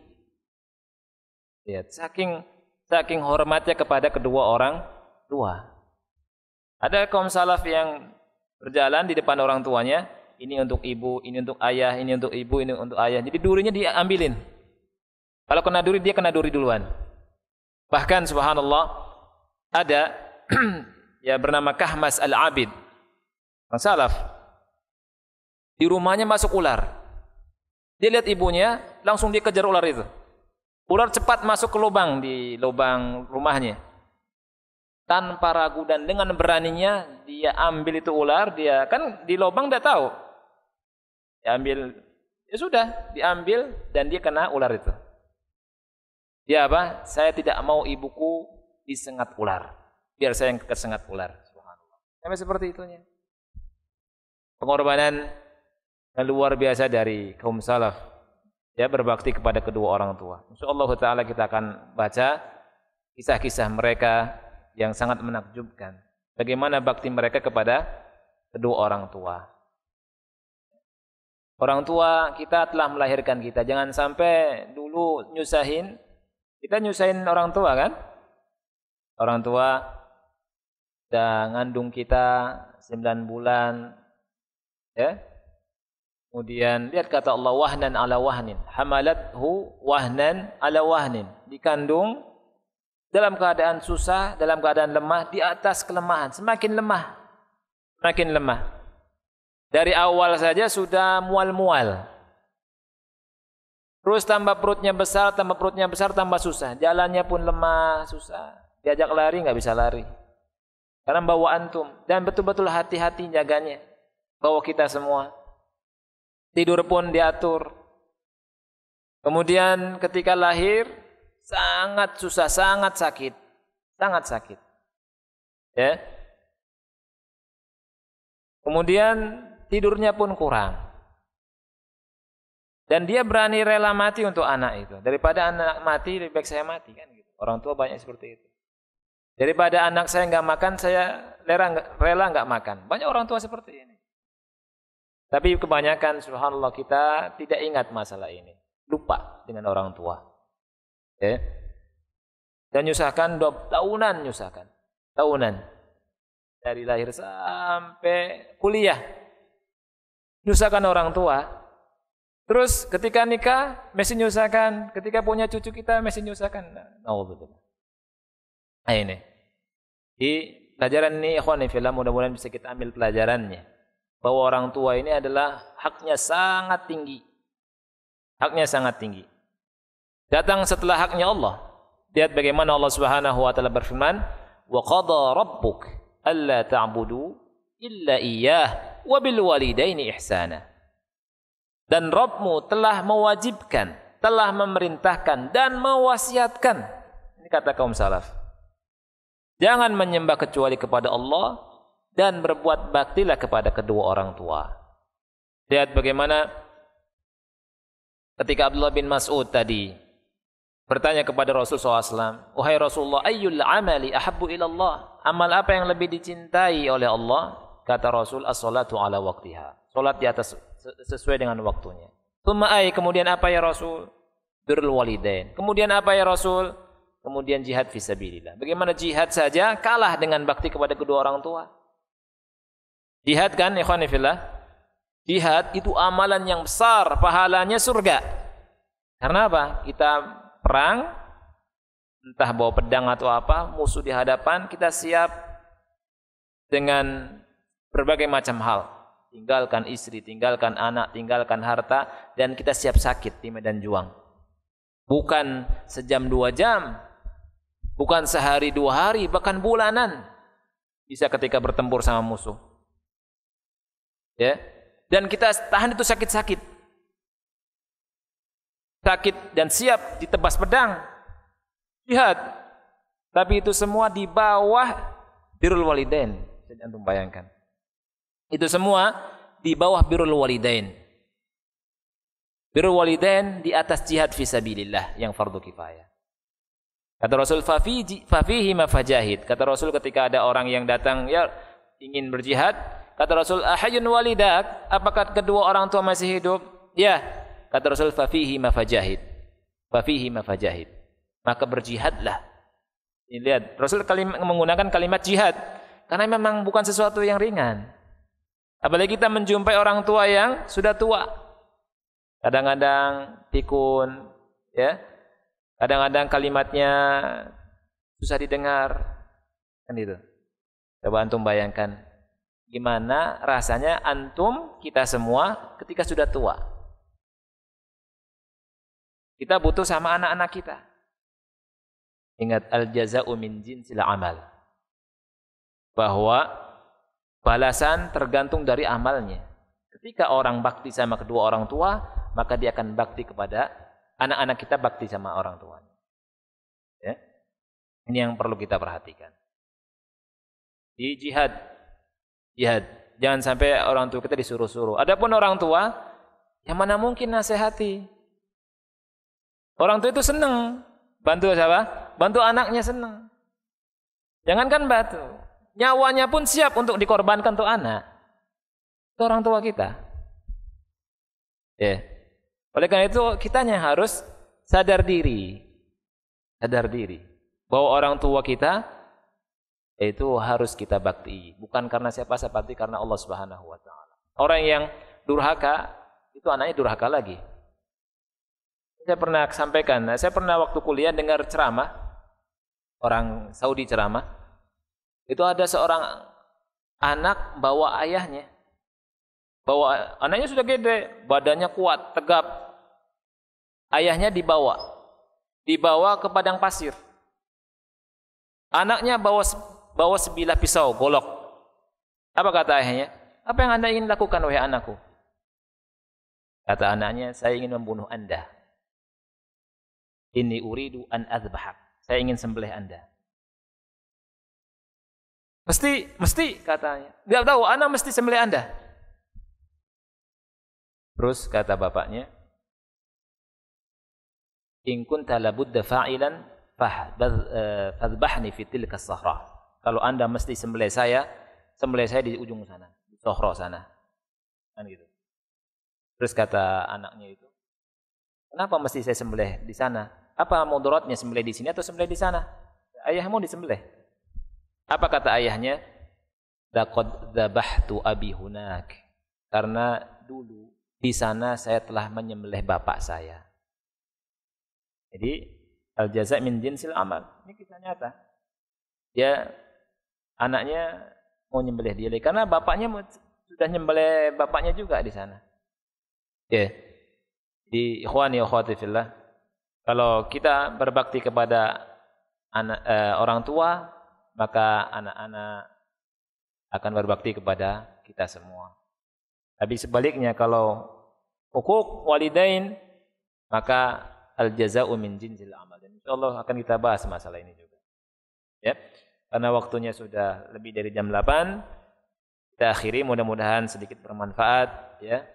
Ya, saking saking hormatnya kepada kedua orang tua. Ada kaum salaf yang berjalan di depan orang tuanya, ini untuk ibu, ini untuk ayah, ini untuk ibu, ini untuk ayah. Jadi durinya diambilin. Kalau kena duri, dia kena duri duluan. Bahkan subhanallah, ada ya bernama Kahmas Al-Abid. Orang salaf, di rumahnya masuk ular. Dia lihat ibunya, langsung dia kejar ular itu. Ular cepat masuk ke lubang di lubang rumahnya. Tanpa ragu dan dengan beraninya dia ambil itu ular, dia kan di lubang dia tahu. Dia ambil ya sudah, diambil dan dia kena ular itu. Dia apa? Saya tidak mau ibuku disengat ular. Biar saya yang kesengat ular. Subhanallah. Sampai seperti itunya. Pengorbanan dan luar biasa dari kaum salaf ya berbakti kepada kedua orang tua. Insyaallah taala kita akan baca kisah-kisah mereka yang sangat menakjubkan. Bagaimana bakti mereka kepada kedua orang tua. Orang tua kita telah melahirkan kita. Jangan sampai dulu nyusahin. Kita nyusahin orang tua kan? Orang tua udah ngandung kita 9 bulan. Ya, Kemudian lihat kata Allah wahnan ala wahnin. Hamalathu wahnan ala wahnin. Dikandung dalam keadaan susah, dalam keadaan lemah, di atas kelemahan. Semakin lemah. Semakin lemah. Dari awal saja sudah mual-mual. Terus tambah perutnya besar, tambah perutnya besar, tambah susah. Jalannya pun lemah, susah. Diajak lari, nggak bisa lari. Karena bawa antum. Dan betul-betul hati-hati jaganya. Bawa kita semua. Tidur pun diatur. Kemudian ketika lahir sangat susah, sangat sakit. Sangat sakit. Ya. Kemudian tidurnya pun kurang. Dan dia berani rela mati untuk anak itu. Daripada anak mati, lebih baik saya mati kan gitu. Orang tua banyak seperti itu. Daripada anak saya nggak makan, saya rela nggak makan. Banyak orang tua seperti ini. Tapi kebanyakan subhanallah kita tidak ingat masalah ini. Lupa dengan orang tua. Ya. Dan nyusahkan dua tahunan nyusahkan. Tahunan. Dari lahir sampai kuliah. Nyusahkan orang tua. Terus ketika nikah masih nyusahkan, ketika punya cucu kita masih nyusahkan. Nauzubillah. Nah, ini. Di pelajaran ini ikhwan ya, fillah mudah-mudahan bisa kita ambil pelajarannya bahwa orang tua ini adalah haknya sangat tinggi. Haknya sangat tinggi. Datang setelah haknya Allah. Lihat bagaimana Allah Subhanahu wa taala berfirman, "Wa qada rabbuk alla ta'budu illa iyyah wa bil walidaini ihsana." Dan Rabbmu telah mewajibkan, telah memerintahkan dan mewasiatkan. Ini kata kaum salaf. Jangan menyembah kecuali kepada Allah dan berbuat baktilah kepada kedua orang tua. Lihat bagaimana ketika Abdullah bin Mas'ud tadi bertanya kepada Rasul SAW, Wahai Rasulullah, ayyul amali ahabbu ilallah. Amal apa yang lebih dicintai oleh Allah? Kata Rasul, as-salatu ala waktiha. Salat di atas sesuai dengan waktunya. Tuma'ai, kemudian apa ya Rasul? Durul walidain. Kemudian apa ya Rasul? Kemudian jihad visabilillah. Bagaimana jihad saja kalah dengan bakti kepada kedua orang tua. Jihad kan, ikhwanifillah. Jihad itu amalan yang besar, pahalanya surga. Karena apa? Kita perang, entah bawa pedang atau apa, musuh di hadapan, kita siap dengan berbagai macam hal. Tinggalkan istri, tinggalkan anak, tinggalkan harta, dan kita siap sakit di medan juang. Bukan sejam dua jam, bukan sehari dua hari, bahkan bulanan. Bisa ketika bertempur sama musuh. Ya. Dan kita tahan itu sakit-sakit. Sakit dan siap ditebas pedang. jihad. Tapi itu semua di bawah birul walidain. Jadi antum bayangkan. Itu semua di bawah birul walidain. Birul walidain di atas jihad fisabilillah yang fardu kifayah. Kata Rasul fafihi mafajahid. Kata Rasul ketika ada orang yang datang ya ingin berjihad, Kata Rasul, "Ahayun walidak?" Apakah kedua orang tua masih hidup? Ya. Kata Rasul, "Fafihi mafajahid." Fafihi mafajahid. Maka berjihadlah. Ini lihat, Rasul kalim menggunakan kalimat jihad karena memang bukan sesuatu yang ringan. Apalagi kita menjumpai orang tua yang sudah tua. Kadang-kadang pikun, ya. Kadang-kadang kalimatnya susah didengar. Kan itu. Coba antum bayangkan Gimana rasanya antum kita semua ketika sudah tua? Kita butuh sama anak-anak kita. Ingat al jaza'u min sila amal. Bahwa balasan tergantung dari amalnya. Ketika orang bakti sama kedua orang tua, maka dia akan bakti kepada anak-anak kita bakti sama orang tua Ya. Ini yang perlu kita perhatikan. Di jihad jihad. Ya, jangan sampai orang tua kita disuruh-suruh. Adapun orang tua, yang mana mungkin nasihati. Orang tua itu senang. Bantu siapa? Bantu anaknya senang. Jangankan batu. Nyawanya pun siap untuk dikorbankan untuk anak. Itu orang tua kita. Ya. Oleh karena itu, kitanya harus sadar diri. Sadar diri. Bahwa orang tua kita itu harus kita bakti. Bukan karena siapa-siapa, tapi karena Allah Subhanahu wa taala. Orang yang durhaka itu anaknya durhaka lagi. Saya pernah sampaikan, nah, saya pernah waktu kuliah dengar ceramah orang Saudi ceramah. Itu ada seorang anak bawa ayahnya. Bawa anaknya sudah gede, badannya kuat, tegap. Ayahnya dibawa. Dibawa ke padang pasir. Anaknya bawa bawa sebilah pisau golok. Apa kata ayahnya? Apa yang anda ingin lakukan wahai anakku? Kata anaknya, saya ingin membunuh anda. Ini uridu an azbahak. Saya ingin sembelih anda. Mesti, mesti katanya. Dia tahu, anak mesti sembelih anda. Terus kata bapaknya, In kunta labudda fa'ilan fadbahni eh, fi tilka sahra. Kalau Anda mesti sembelih saya, sembelih saya di ujung sana, di sohro sana. Kan gitu. Terus kata anaknya itu, kenapa mesti saya sembelih di sana? Apa mudaratnya sembelih di sini atau sembelih di sana? Ayahmu disembelih. Apa kata ayahnya? Laqad dzabahtu abi hunak. Karena dulu di sana saya telah menyembelih bapak saya. Jadi al jaza min jinsil amal. Ini kisah nyata. Dia anaknya mau nyembelih dia karena bapaknya sudah nyembelih bapaknya juga di sana. Ya. Yeah. Di ikhwani akhwati fillah. Kalau kita berbakti kepada anak eh, orang tua, maka anak-anak akan berbakti kepada kita semua. Tapi sebaliknya kalau hukuk walidain maka al jazau min jinsil amal. Dan insyaallah akan kita bahas masalah ini juga. Ya. Karena waktunya sudah lebih dari jam 8. Kita akhiri mudah-mudahan sedikit bermanfaat ya.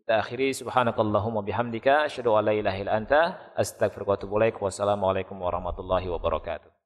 Kita akhiri subhanakallahumma bihamdika asyhadu an la ilaha illa anta astaghfiruka wa atubu Wassalamualaikum warahmatullahi wabarakatuh.